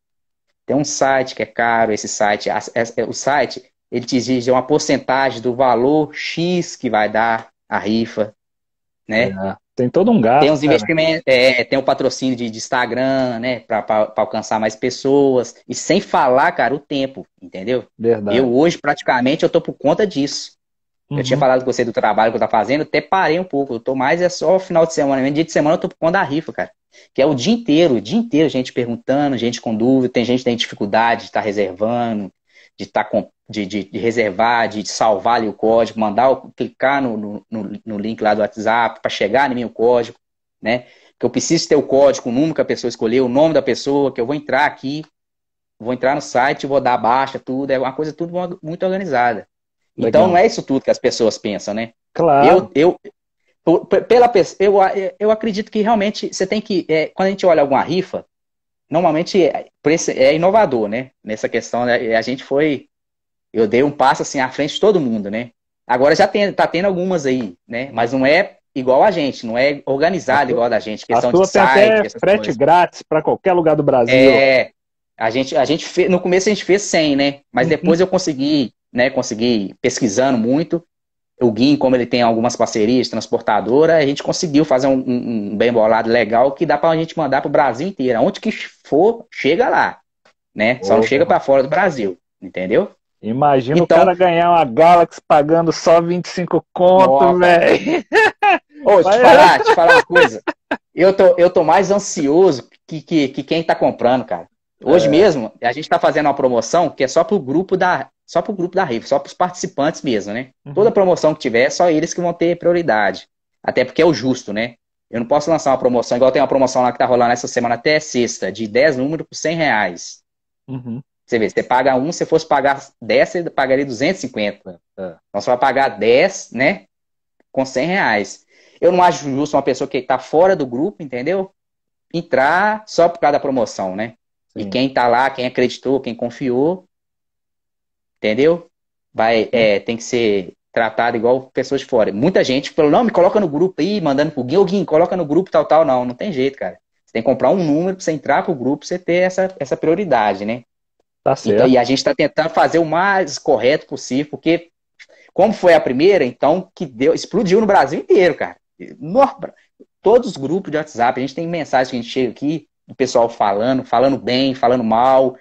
Tem um site que é caro, esse site, é, é, o site, ele te exige uma porcentagem do valor X que vai dar a rifa, né? É, tem todo um gasto. Tem os investimentos, é, tem o um patrocínio de, de, Instagram, né? Para alcançar mais pessoas. E sem falar, cara, o tempo, entendeu? Verdade. Eu hoje, praticamente, eu tô por conta disso. Uhum. Eu tinha uhum. falado com você do trabalho que eu tô fazendo, até parei um pouco. Eu tô mais, é só final de semana. Meu dia de semana eu tô por conta da rifa, cara. Que é o dia inteiro, o dia inteiro, gente perguntando, gente com dúvida, tem gente que tem dificuldade de estar tá reservando, de estar tá com, de, de, de, reservar, de salvar ali o código, mandar clicar no, no, no, link lá do WhatsApp para chegar no meu código, né? Que eu preciso ter o código, o número que a pessoa escolheu, o nome da pessoa, que eu vou entrar aqui, vou entrar no site, vou dar baixa, tudo, é uma coisa tudo muito organizada. Então, Legal. Então não é isso tudo que as pessoas pensam, né? Claro. Eu, eu, pela, eu, eu acredito que realmente você tem que. É, quando a gente olha alguma rifa, normalmente é, é inovador, né? Nessa questão, né? a gente foi. Eu dei um passo assim à frente de todo mundo, né? Agora já tem, tá tendo algumas aí, né? Mas não é igual a gente, não é organizado igual a da gente. Questão a sua de site, até frete coisas. grátis para qualquer lugar do Brasil. É, a gente, a gente fez, no começo a gente fez 100, né? Mas uhum. depois eu consegui né, consegui pesquisando muito. O Guin, como ele tem algumas parcerias, transportadora, a gente conseguiu fazer um, um bem bolado legal que dá para a gente mandar para o Brasil inteiro. Onde que for, chega lá. Né? Opa. Só não chega para fora do Brasil. Entendeu? Imagina então, o cara ganhar uma Galaxy pagando só 25 conto, velho. Ô, eu te falar, te falar uma coisa. Eu tô, eu tô mais ansioso que, que, que quem tá comprando, cara. Hoje é. mesmo, a gente tá fazendo uma promoção que é só pro grupo da, só para o grupo da rifa, só para os participantes mesmo, né? Uhum. Toda promoção que tiver, é só eles que vão ter prioridade. Até porque é o justo, né? Eu não posso lançar uma promoção, igual tem uma promoção lá que tá rolando essa semana até sexta, de 10 números por 100 reais. Uhum. Você vê, você paga um, se fosse pagar 10, você pagaria 250. Uhum. Ah. Então você vai pagar 10, né? Com 100 reais. Eu não acho justo uma pessoa que está fora do grupo, entendeu? Entrar só por causa da promoção, né? Sim. E quem tá lá, quem acreditou, quem confiou, Entendeu? Vai, é, uhum. tem que ser tratado igual pessoas de fora. Muita gente falou, não, me coloca no grupo aí, mandando pro Gui, ô Gui, coloca no grupo, tal, tal. Não, não tem jeito, cara. Você tem que comprar um número pra você entrar pro grupo, você ter essa, essa prioridade, né? Tá então, certo. Então, e a gente tá tentando fazer o mais correto possível, porque como foi a primeira, então, que deu, explodiu no Brasil inteiro, cara. No, todos os grupos de WhatsApp, a gente tem mensagens que a gente chega aqui, o pessoal falando, falando bem, falando mal,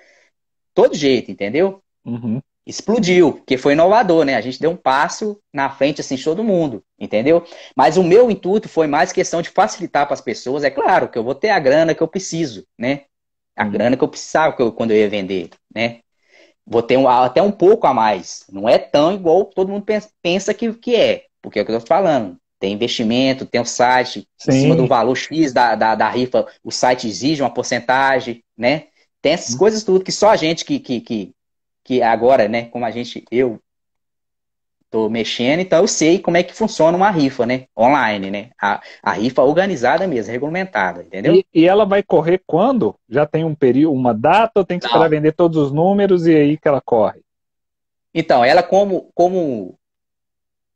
todo jeito, entendeu? Uhum explodiu, porque foi inovador, né? A gente deu um passo na frente assim de todo mundo, entendeu? Mas o meu intuito foi mais questão de facilitar para as pessoas, é claro, que eu vou ter a grana que eu preciso, né? A uhum. grana que eu precisava que eu, quando eu ia vender, né? Vou ter um, até um pouco a mais. Não é tão igual todo mundo pensa que, que é, porque é o que eu estou falando. Tem investimento, tem o um site, Sim. em cima do valor X da, da, da rifa, o site exige uma porcentagem, né? Tem essas uhum. coisas tudo que só a gente que, que, que que agora, né, como a gente, eu tô mexendo, então eu sei como é que funciona uma rifa, né? Online, né? A, a rifa organizada mesmo, regulamentada, entendeu? E, e, ela vai correr quando? Já tem um período, uma data, ou tem que esperar vender todos os números e é aí que ela corre? Então, ela como como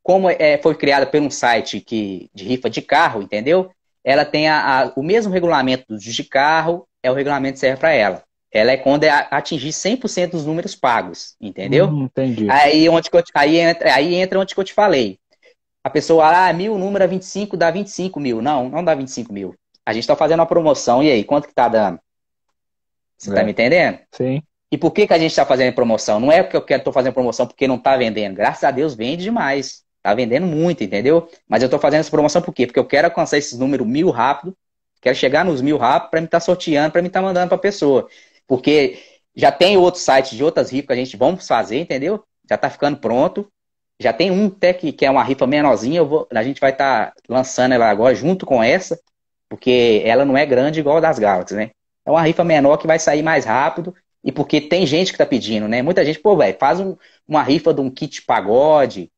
como é, foi criada por um site que, de rifa de carro, entendeu? Ela tem a, a, o mesmo regulamento de carro, é o regulamento que serve para ela ela é quando é atingir 100% dos números pagos, entendeu? Hum, entendi. Aí, onde eu, aí, entra, aí entra onde que eu te falei. A pessoa, ah, mil, número 25, é dá 25 mil. Não, não dá 25 mil. A gente está fazendo uma promoção, e aí, quanto que tá dando? Você está é. me entendendo? Sim. E por que, que a gente está fazendo promoção? Não é porque eu quero estou fazendo promoção porque não está vendendo. Graças a Deus vende demais. Está vendendo muito, entendeu? Mas eu estou fazendo essa promoção por quê? Porque eu quero alcançar esses números mil rápido, quero chegar nos mil rápido para me estar tá sorteando, para me estar tá mandando para pessoa. Porque já tem outro site de outras rifas que a gente vamos fazer, entendeu? Já está ficando pronto. Já tem um até que, que é uma rifa menorzinha, vou, a gente vai estar tá lançando ela agora junto com essa, porque ela não é grande igual a das Galaxy, né? É uma rifa menor que vai sair mais rápido e porque tem gente que está pedindo, né? Muita gente, pô, velho, faz um, uma rifa de um kit pagode.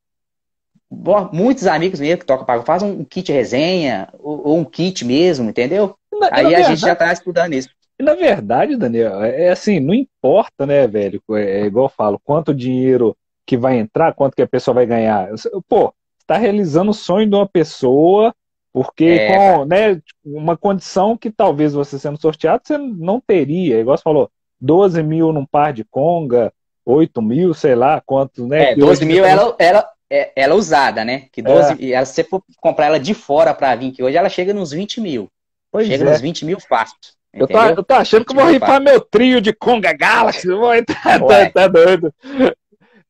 Muitos amigos mesmo que tocam pagode, faz um, um kit resenha ou, ou, um kit mesmo, entendeu? Não, Aí a gente já está estudando isso. E na verdade, Daniel, é, é assim, não importa, né, velho? É, é igual eu falo, quanto dinheiro que vai entrar, quanto que a pessoa vai ganhar. Pô, está realizando o sonho de uma pessoa, porque é. com né, uma condição que talvez você sendo sorteado, você não teria. Igual você falou, 12 mil num par de conga, 8 mil, sei lá quanto, né? É, 12 mil ela, ela, é, ela usada, né? Que 12, é. ela, se você for comprar ela de fora para vir, que hoje ela chega nos 20 mil. Pois chega é. nos 20 mil fácil. Eu tô, eu tô, achando que eu vou tipo, rifar meu trio de Conga Galaxy. Vou entrar, tá, tá doido.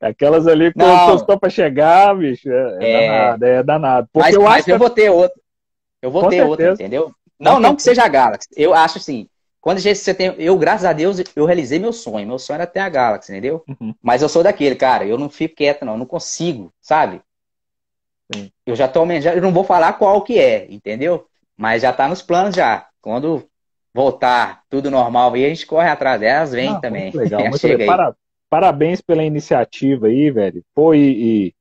Aquelas ali que eu tô pra chegar, bicho, é, é, é, danado, é danado. Porque mas, eu mas eu vou ter outra. Eu vou Com ter certeza. outra, entendeu? Não, não que seja a Galaxy. Eu acho assim, quando você tem. Eu, graças a Deus, eu realizei meu sonho. Meu sonho era ter a Galaxy, entendeu? Uhum. Mas eu sou daquele, cara, eu não fico quieto, não, eu não consigo, sabe? Sim. Eu já tô eu não vou falar qual que é, entendeu? Mas já tá nos planos já. Quando voltar tudo normal. E a gente corre atrás delas, vem ah, também. Muito legal, muito legal. Para, parabéns pela iniciativa aí, velho. foi e, e,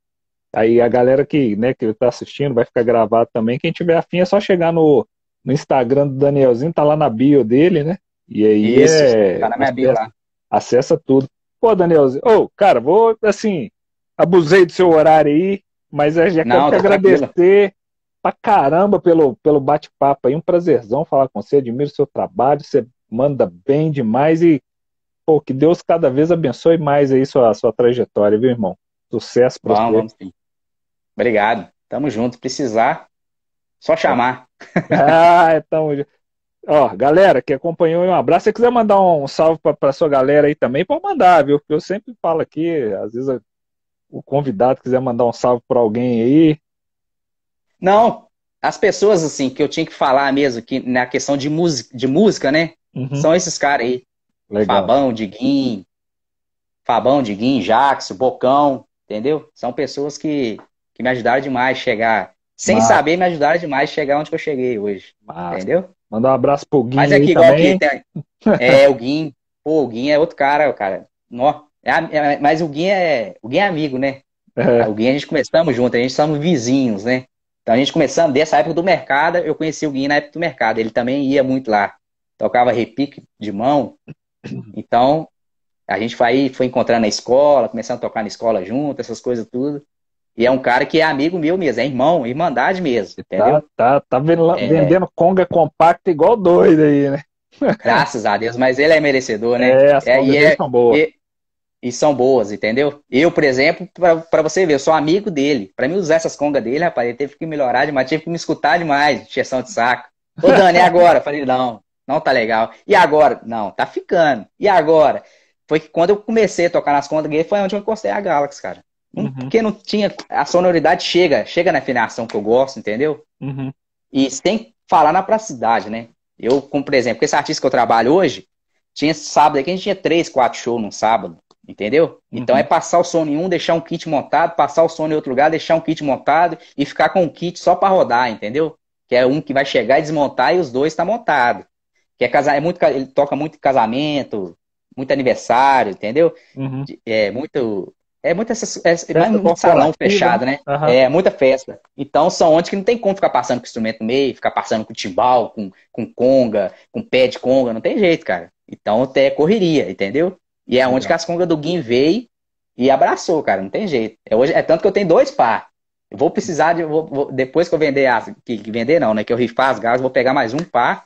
aí a galera que, né, que tá assistindo vai ficar gravado também. Quem tiver afim é só chegar no, no Instagram do Danielzinho, tá lá na bio dele, né? E aí Isso, é, tá na minha bio acessa, lá. Acessa tudo. Pô, Danielzinho, ô, cara, vou, assim, abusei do seu horário aí, mas já quero te agradecer. Tranquilo pra caramba pelo, pelo bate-papo aí. Um prazerzão falar com você, admiro o seu trabalho, você manda bem demais e pô, que Deus cada vez abençoe mais aí sua, sua trajetória, viu, irmão? Sucesso pra Bom, você. Vamos, sim. Obrigado. Tamo junto. Precisar, só chamar. Ah, então. É junto. Ó, galera que acompanhou, um abraço. Se quiser mandar um salve para sua galera aí também, pode mandar, viu? Porque eu sempre falo aqui, às vezes o convidado quiser mandar um salve para alguém aí, não, as pessoas, assim, que eu tinha que falar mesmo, que na questão de, de música, né? Uhum. São esses caras aí. Legal. Fabão, Diguinho, Fabão, Diguinho, Jackson, Bocão, entendeu? São pessoas que, que me ajudaram demais a chegar. Sem saber, me ajudaram demais a chegar onde eu cheguei hoje. Massa. Entendeu? Mandar um abraço pro Gui. Mas é aqui, igual também. aqui tem... É, o Gui. Pô, o Gui é outro cara, cara. Nó. É, é, mas o Gui é. O Gui é amigo, né? É. O Gui a gente começamos junto, a gente somos vizinhos, né? Então a gente começando dessa época do mercado, eu conheci o Gui na época do mercado. Ele também ia muito lá. Tocava repique de mão. Então a gente foi, foi encontrando na escola, começando a tocar na escola junto, essas coisas tudo. E é um cara que é amigo meu mesmo, é irmão, irmandade mesmo, tá, entendeu? Tá, tá, tá vendendo, é... vendendo conga compacta igual doido aí, né? Graças a Deus, mas ele é merecedor, né? É, as é, e é, são boas. E, e são boas, entendeu? Eu, por exemplo, para você ver, eu sou amigo dele. Para mim usar essas congas dele, rapaz, ele teve que melhorar demais, teve que me escutar demais, cheção de saco. Ô, Dani, e agora? Falei, não, não tá legal. E agora? Não, tá ficando. E agora? Foi que quando eu comecei a tocar nas contas dele, foi onde eu encostei a Galaxy, cara. Uhum. Porque não tinha. A sonoridade chega, chega na afinação que eu gosto, entendeu? Uhum. E sem falar na praticidade, né? Eu, como por exemplo, esse artista que eu trabalho hoje, tinha sábado aqui, a gente tinha três, quatro shows num sábado. Entendeu? Uhum. Então é uhum. passar o som em um, deixar um kit montado, passar o som em outro lugar, deixar um kit montado e ficar com um kit só para rodar, entendeu? Que é um que vai chegar e desmontar e os dois tá montado. Que é casar, é muito, ele toca muito casamento, muito aniversário, entendeu? Uhum. É muito é muito, essa, é, é muito salão né? fechado, né? Uhum. É muita festa. Então são onde que não tem como ficar passando com instrumento no meio, ficar passando com timbal, com, com conga, com pé de conga, não tem jeito, cara. Então até correria, entendeu? E é Legal. onde congas do Guim veio e abraçou, cara. Não tem jeito. É, hoje, é tanto que eu tenho dois par. Eu vou precisar de. Vou, vou, depois que eu vender as. Que, que, vender não, né? Que eu rifar as garras, vou pegar mais um par.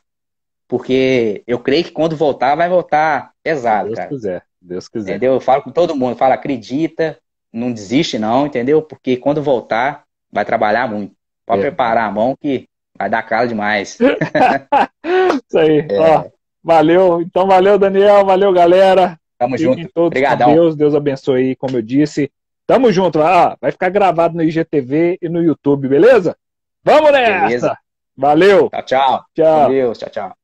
Porque eu creio que quando voltar, vai voltar pesado, Deus cara. Deus quiser. Deus quiser. Entendeu? Eu falo com todo mundo, fala acredita, não desiste, não, entendeu? Porque quando voltar, vai trabalhar muito. Pode é. preparar a mão que vai dar cara demais. Isso aí. É. Ó, valeu. Então, valeu, Daniel. Valeu, galera. Tamo junto. Todos Obrigadão. Deus, Deus abençoe, como eu disse. Tamo junto. Ah, vai ficar gravado no IGTV e no YouTube, beleza? Vamos nessa! Beleza. Valeu! Tchau, tchau. Tchau. Com Deus, tchau, tchau.